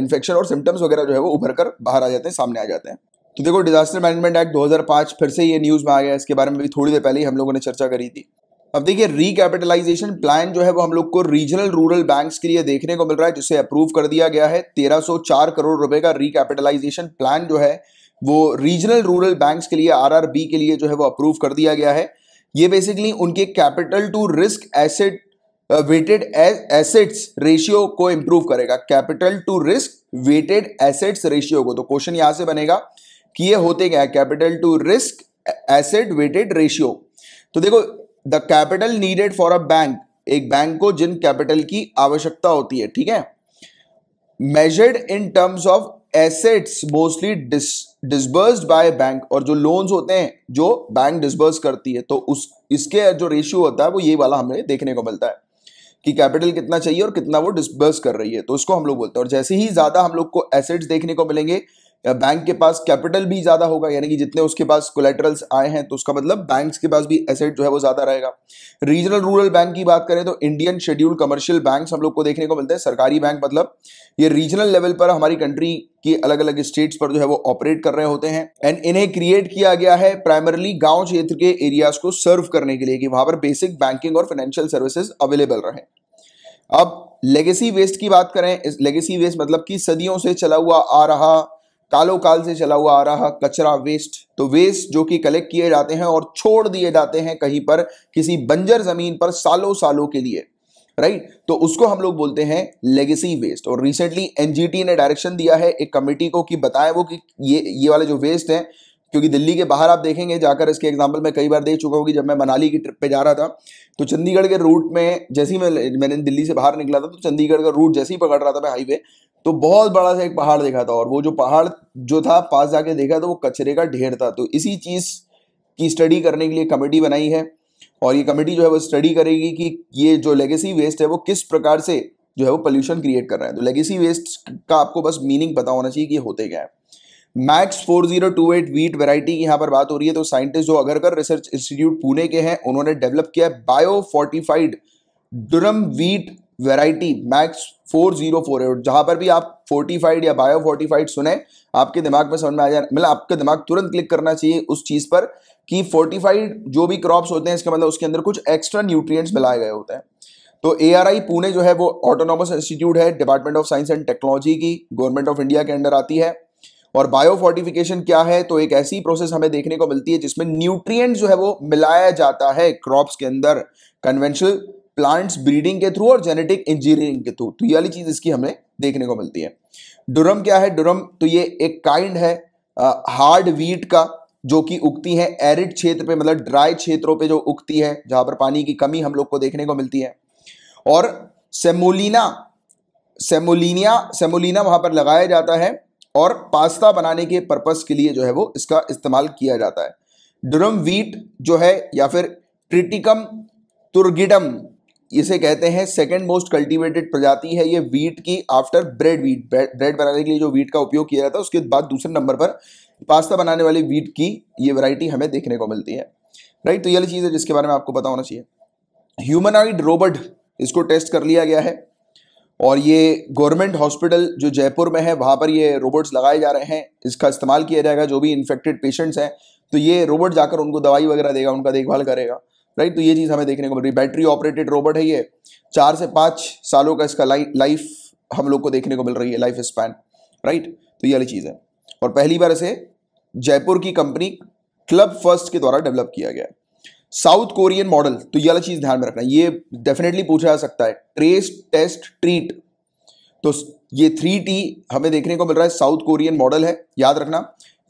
इन्फेक्शन और सिम्टम्स वगैरह जो है वो उभर कर बाहर आ जाते हैं सामने आ जाते हैं तो देखो डिजास्टर मैनेजमेंट एक्ट 2005 फिर से ये न्यूज़ में आ गया इसके बारे में भी थोड़ी देर पहले ही हम लोगों ने चर्चा करी थी अब देखिए रिकैपिटलाइजेशन प्लान जो है वो हम लोग को रीजनल रूरल बैंक्स के लिए देखने को मिल रहा है जिसे अप्रूव कर दिया गया है 1304 करोड़ रुपए का रिकैपिटलाइजेशन प्लान जो है वो रीजनल रूरल बैंक्स के लिए आरआरबी के लिए जो है वो अप्रूव कर दिया गया है ये बेसिकली उनके capital to risk asset weighted assets ratio को इंप्रूव करेगा capital to risk weighted assets ratio को तो क्वेश्चन यहां से बनेगा कि ये होते क्या capital to risk asset weighted ratio तो देखो the capital needed for a bank एक बैंक को जिन कैपिटल की आवश्यकता होती है ठीक है measured in terms of assets mostly disburse by bank और जो लोन्स होते हैं जो बैंक डिसबर्स करती है तो उस इसके जो रेशियो होता है वो ये वाला हमें देखने को मिलता है कि कैपिटल कितना चाहिए और कितना वो डिसबर्स कर रही है तो उसको हम लोग बोलते हैं और जैसे ही ज़्यादा हम लोग को एसेट्स देखने को मिलेंगे बैंक के पास कैपिटल भी ज़्यादा होगा यानी कि जितने उसके पास कोलेटरल्स आए हैं तो उसका मतलब बैंक्स के पास भी एसेट जो है वो ज़्यादा रहेगा रीजनल रूरल बैंक की बात करें तो इंडियन शेड्यूल कमर्शियल बैंक हम लोग को देखने को मिलते हैं सरकारी बैंक मतलब ये रीजनल लेवल पर हमारी कंट्री के अलग अलग स्टेट्स पर जो है वो ऑपरेट कर रहे होते हैं एंड इन्हें क्रिएट किया गया है प्राइमरली गांव क्षेत्र के एरियाज को सर्व करने के लिए कि वहां पर बेसिक बैंकिंग और फाइनेंशियल सर्विसेज अवेलेबल रहे अब लेगेसी वेस्ट की बात करें इस लेगेसी वेस्ट मतलब कि सदियों से चला हुआ आ रहा कालो काल से चला हुआ आ रहा कचरा वेस्ट तो वेस्ट जो कि कलेक्ट किए जाते हैं और छोड़ दिए जाते हैं कहीं पर किसी बंजर जमीन पर सालों सालों के लिए राइट तो उसको हम लोग बोलते हैं लेगेसी वेस्ट और रिसेंटली एनजीटी ने डायरेक्शन दिया है एक कमेटी को कि बताएं वो कि ये ये वाले जो वेस्ट हैं क्योंकि दिल्ली के बाहर आप देखेंगे जाकर इसके एग्जाम्पल मैं कई बार देख चुका हूँ कि जब मैं मनाली की ट्रिप पे जा रहा था तो चंडीगढ़ के रूट में जैसे ही मैं मैंने दिल्ली से बाहर निकला था तो चंडीगढ़ का रूट जैसे ही पकड़ रहा था मैं हाईवे तो बहुत बड़ा सा एक पहाड़ देखा था और वो जो पहाड़ जो था पास जाके देखा तो वो कचरे का ढेर था तो इसी चीज़ की स्टडी करने के लिए कमेटी बनाई है और ये कमेटी जो है वो स्टडी करेगी कि ये जो लेगेसी वेस्ट है वो किस प्रकार से जो है वो पोल्यूशन क्रिएट कर रहा है तो लेगेसी वेस्ट का आपको बस मीनिंग पता होना चाहिए कि होते क्या है MACS four zero two eight wheat variety की यहाँ पर बात हो रही है तो साइंटिस्ट जो अगरकर रिसर्च इंस्टीट्यूट पुणे के हैं उन्होंने डेवलप किया है bio fortified durum wheat variety MACS 4048 जहां पर भी आप फोर्टिफाइड या बायो फोर्टिफाइड सुने आपके दिमाग में समझ में आ जाए मतलब आपका दिमाग तुरंत क्लिक करना चाहिए उस चीज़ पर कि फोर्टिफाइड जो भी क्रॉप्स होते हैं इसके मतलब उसके अंदर कुछ एक्स्ट्रा न्यूट्रिएंट्स मिलाए गए होते हैं तो ए पुणे जो है वो ऑटोनॉमस इंस्टीट्यूट है department of science and technology की गवर्नमेंट ऑफ इंडिया के अंडर आती है और बायो फोर्टिफिकेशन क्या है तो एक ऐसी प्रोसेस हमें देखने को मिलती है जिसमें न्यूट्रिएंट जो है वो मिलाया जाता है क्रॉप्स के अंदर कन्वेंशनल प्लांट्स ब्रीडिंग के थ्रू और जेनेटिक इंजीनियरिंग के थ्रू तो ये वाली चीज़ इसकी हमें देखने को मिलती है डुरम क्या है डुरम तो ये एक काइंड है हार्ड वीट का जो कि उगती है एरिड क्षेत्र पे मतलब ड्राई क्षेत्रों पे जो उगती है जहाँ पर पानी की कमी हम लोग को देखने को मिलती है और सेमोलिना सेमोलिनिया सेमोलिना वहाँ पर लगाया जाता है और पास्ता बनाने के पर्पस के लिए जो है वो इसका इस्तेमाल किया जाता है ड्रम वीट जो है या फिर ट्रिटिकम तुर्गिडम इसे कहते हैं सेकेंड मोस्ट कल्टिवेटेड प्रजाति है ये वीट की आफ्टर ब्रेड वीट ब्रेड बनाने के लिए जो वीट का उपयोग किया जाता है उसके बाद दूसरे नंबर पर पास्ता बनाने वाली वीट की ये वैरायटी हमें देखने को मिलती है राइट तो ये चीज़ है जिसके बारे में आपको पता होना चाहिए आइड रोबोट इसको टेस्ट कर लिया गया है और ये गवर्नमेंट हॉस्पिटल जो जयपुर में है वहाँ पर ये रोबोट्स लगाए जा रहे हैं इसका इस्तेमाल किया जाएगा जो भी इन्फेक्टेड पेशेंट्स हैं तो ये रोबोट जाकर उनको दवाई वगैरह देगा उनका देखभाल करेगा राइट तो ये चीज़ हमें देखने को मिल रही है बैटरी ऑपरेटेड रोबोट है ये चार से पाँच सालों का इसका लाइफ हम लोग को देखने को मिल रही है लाइफ स्पैन राइट तो ये वाली चीज़ है और पहली बार इसे जयपुर की कंपनी क्लब फर्स्ट के द्वारा डेवलप किया गया साउथ कोरियन मॉडल तो ये वाली चीज़ ध्यान में रखना ये डेफिनेटली पूछा जा सकता है ट्रेस टेस्ट ट्रीट तो ये थ्री टी हमें देखने को मिल रहा है साउथ कोरियन मॉडल है याद रखना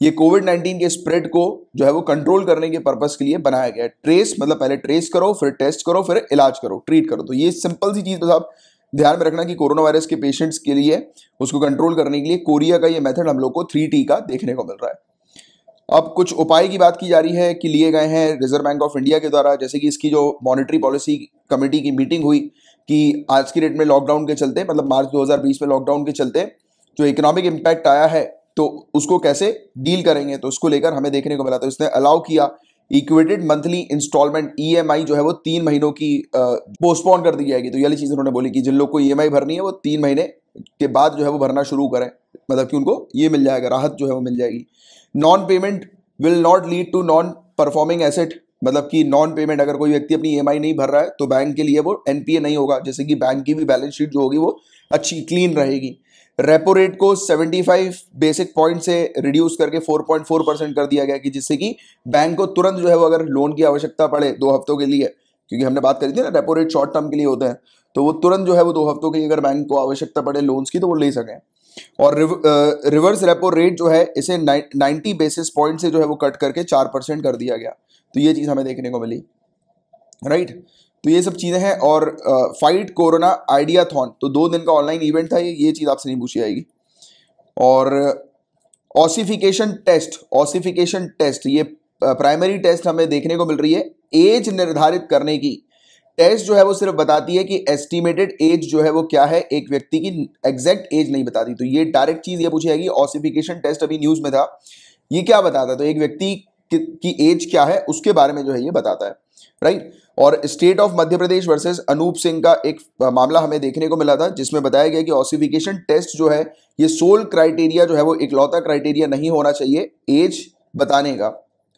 ये कोविड 19 के स्प्रेड को जो है वो कंट्रोल करने के पर्पज के लिए बनाया गया है ट्रेस मतलब पहले ट्रेस करो फिर टेस्ट करो फिर इलाज करो ट्रीट करो तो ये सिंपल सी चीज़ बस आप ध्यान में रखना कि कोरोना वायरस के पेशेंट्स के लिए उसको कंट्रोल करने के लिए कोरिया का ये मेथड हम लोग को थ्री टी का देखने को मिल रहा है अब कुछ उपाय की बात की जा रही है कि लिए गए हैं रिजर्व बैंक ऑफ इंडिया के द्वारा जैसे कि इसकी जो मॉनिटरी पॉलिसी कमेटी की मीटिंग हुई कि आज की डेट में लॉकडाउन के चलते मतलब मार्च 2020 में लॉकडाउन के चलते जो इकोनॉमिक इम्पैक्ट आया है तो उसको कैसे डील करेंगे तो उसको लेकर हमें देखने को मिला था उसने अलाउ किया इक्वेटेड मंथली इंस्टॉलमेंट ई जो है वो तीन महीनों की पोस्टपोन कर दी जाएगी तो ये चीज़ उन्होंने बोली कि जिन लोग को ई e भरनी है वो तीन महीने के बाद जो है वो भरना शुरू करें मतलब कि उनको ये मिल जाएगा राहत जो है वो मिल जाएगी non payment will not lead to non performing asset मतलब कि नॉन पेमेंट अगर कोई व्यक्ति अपनी ई e नहीं भर रहा है तो बैंक के लिए वो एनपीए नहीं होगा जैसे कि बैंक की भी बैलेंस शीट जो होगी वो अच्छी क्लीन रहेगी रेपो रेट को 75 बेसिक पॉइंट से रिड्यूस करके 4.4 परसेंट कर दिया गया कि जिससे कि बैंक को तुरंत जो है वो अगर लोन की आवश्यकता पड़े दो हफ्तों के लिए क्योंकि हमने बात करी थी ना रेपो रेट शॉर्ट टर्म के लिए होते हैं तो वो तुरंत जो है वो दो हफ्तों के लिए अगर बैंक को आवश्यकता पड़े लोन्स की तो वो ले सकें और rev, uh, reverse repo rate जो है इसे नाइन्टी बेसिस पॉइंट से जो है वो कट करके चार परसेंट कर दिया गया तो ये चीज़ हमें देखने को मिली राइट right? तो ये सब चीज़ें हैं और फाइट कोरोना आइडिया थॉन तो दो दिन का ऑनलाइन इवेंट था ये ये चीज़ आपसे नहीं पूछी जाएगी और ऑसिफिकेशन टेस्ट ऑसिफिकेशन टेस्ट ये प्राइमरी टेस्ट हमें देखने को मिल रही है एज निर्धारित करने की टेस्ट जो है वो सिर्फ बताती है कि एस्टिमेटेड एज जो है वो क्या है एक व्यक्ति की एग्जैक्ट एज नहीं बताती तो ये डायरेक्ट चीज़ ये पूछी जाएगी ऑसिफिकेशन टेस्ट अभी न्यूज़ में था ये क्या बताता है तो एक व्यक्ति की एज क्या है उसके बारे में जो है ये बताता है राइट और state of Madhya Pradesh versus Anoop Singh का एक मामला हमें देखने को मिला था जिसमें बताया गया कि ऑसिफिकेशन टेस्ट जो है ये सोल क्राइटेरिया जो है वो इकलौता क्राइटेरिया नहीं होना चाहिए एज बताने का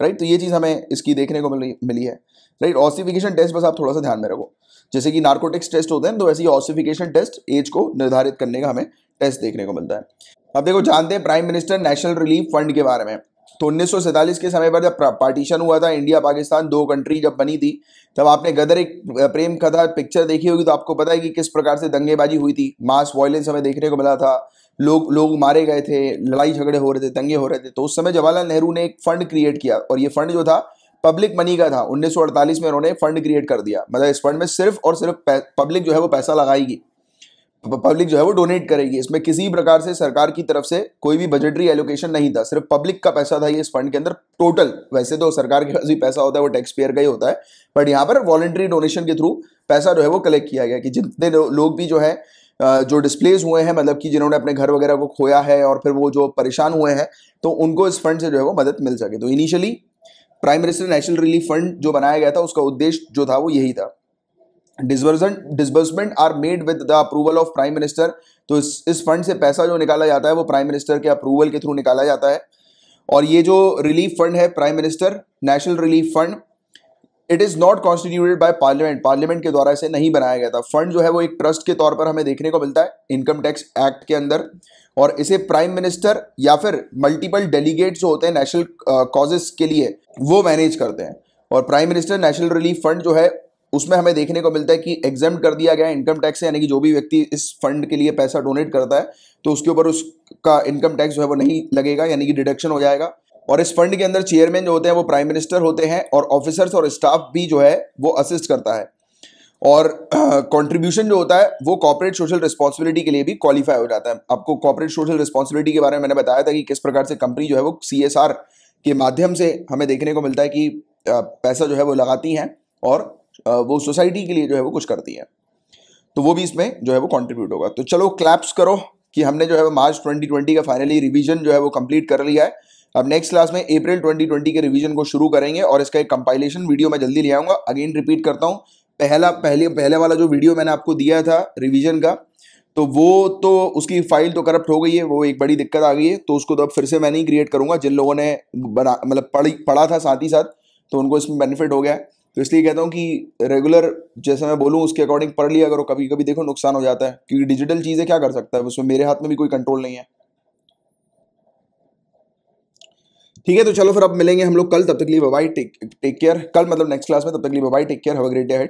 राइट तो ये चीज़ हमें इसकी देखने को मिली मिली है राइट ऑसिफिकेशन टेस्ट बस आप थोड़ा सा ध्यान में रखो जैसे कि नार्कोटिक्स टेस्ट होते हैं तो वैसे ही ऑसिफिकेशन टेस्ट एज को निर्धारित करने का हमें टेस्ट देखने को मिलता है अब देखो जानते हैं prime minister national relief fund के बारे में तो उन्नीस के समय पर जब पार्टीशन हुआ था इंडिया पाकिस्तान दो कंट्री जब बनी थी तब आपने गदर एक प्रेम कथा पिक्चर देखी होगी तो आपको पता है कि किस प्रकार से दंगेबाजी हुई थी मास वॉयलेंस हमें देखने को मिला था लोग लोग मारे गए थे लड़ाई झगड़े हो रहे थे दंगे हो रहे थे तो उस समय जवाहरलाल नेहरू ने एक फंड क्रिएट किया और ये फंड जो था पब्लिक मनी का था 1948 में उन्होंने फंड क्रिएट कर दिया मतलब इस फंड में सिर्फ और सिर्फ पब्लिक जो है वो पैसा लगाएगी पब्लिक जो है वो डोनेट करेगी इसमें किसी प्रकार से सरकार की तरफ से कोई भी बजटरी एलोकेशन नहीं था सिर्फ पब्लिक का पैसा था ये इस फंड के अंदर टोटल वैसे तो सरकार के पास भी पैसा होता है वो टैक्स पेयर का ही होता है बट यहाँ पर वॉलेंट्री डोनेशन के थ्रू पैसा जो है वो कलेक्ट किया गया कि जितने लोग भी जो है जो डिस्प्लेस हुए हैं मतलब कि जिन्होंने अपने घर वगैरह को खोया है और फिर वो जो परेशान हुए हैं तो उनको इस फंड से जो है वो मदद मिल सके तो initially prime minister national relief fund जो बनाया गया था उसका उद्देश्य जो था वो यही था डिस्बर्जन disbursement are made with the approval of prime minister तो इस इस फंड से पैसा जो निकाला जाता है वो प्राइम मिनिस्टर के अप्रूवल के थ्रू निकाला जाता है और ये जो रिलीफ फंड है prime minister national relief fund it is not constituted by parliament parliament के द्वारा इसे नहीं बनाया गया था फंड जो है वो एक ट्रस्ट के तौर पर हमें देखने को मिलता है इनकम टैक्स एक्ट के अंदर और इसे प्राइम मिनिस्टर या फिर मल्टीपल डेलीगेट जो होते हैं नेशनल कॉजेस uh, के लिए वो मैनेज करते हैं और prime minister national relief fund जो है उसमें हमें देखने को मिलता है कि एग्जाम कर दिया गया इनकम टैक्स यानी कि जो भी व्यक्ति इस फंड के लिए पैसा डोनेट करता है तो उसके ऊपर उसका इनकम टैक्स जो है वो नहीं लगेगा यानी कि डिडक्शन हो जाएगा और इस फंड के अंदर चेयरमैन जो होते हैं वो प्राइम मिनिस्टर होते हैं और ऑफिसर्स और स्टाफ भी जो है वो असिस्ट करता है और कंट्रीब्यूशन uh, जो होता है वो कॉर्पोरेट सोशल रिस्पॉन्सिबिलिटी के लिए भी क्वालिफाई हो जाता है आपको कॉर्पोरेट सोशल रिस्पॉन्सिबिलिटी के बारे में मैंने बताया था कि किस प्रकार से कंपनी जो है वो सी के माध्यम से हमें देखने को मिलता है कि पैसा जो है वो लगाती हैं और वो सोसाइटी के लिए जो है वो कुछ करती है तो वो भी इसमें जो है वो कंट्रीब्यूट होगा तो चलो क्लैप्स करो कि हमने जो है वो मार्च 2020 का फाइनली रिवीजन जो है वो कंप्लीट कर लिया है अब नेक्स्ट क्लास में अप्रैल 2020 के रिवीजन को शुरू करेंगे और इसका एक कंपाइलेशन वीडियो मैं जल्दी ले आऊँगा अगेन रिपीट करता हूँ पहला पहले पहले वाला जो वीडियो मैंने आपको दिया था रिवीजन का तो वो तो उसकी फाइल तो करप्ट हो गई है वो एक बड़ी दिक्कत आ गई है तो उसको तो अब फिर से मैं नहीं क्रिएट करूँगा जिन लोगों ने बना मतलब पढ़ी पढ़ा था साथ ही साथ तो उनको इसमें बेनिफिट हो गया है तो इसलिए कहता हूँ कि रेगुलर जैसे मैं बोलूँ उसके अकॉर्डिंग पढ़ लिया करो कभी कभी देखो नुकसान हो जाता है क्योंकि डिजिटल चीज़ें क्या कर सकता है उसमें मेरे हाथ में भी कोई कंट्रोल नहीं है ठीक है तो चलो फिर अब मिलेंगे हम लोग कल तब तक लिए बाय टेक टेक केयर कल मतलब नेक्स्ट क्लास में तब तक लिए bye take care have a great day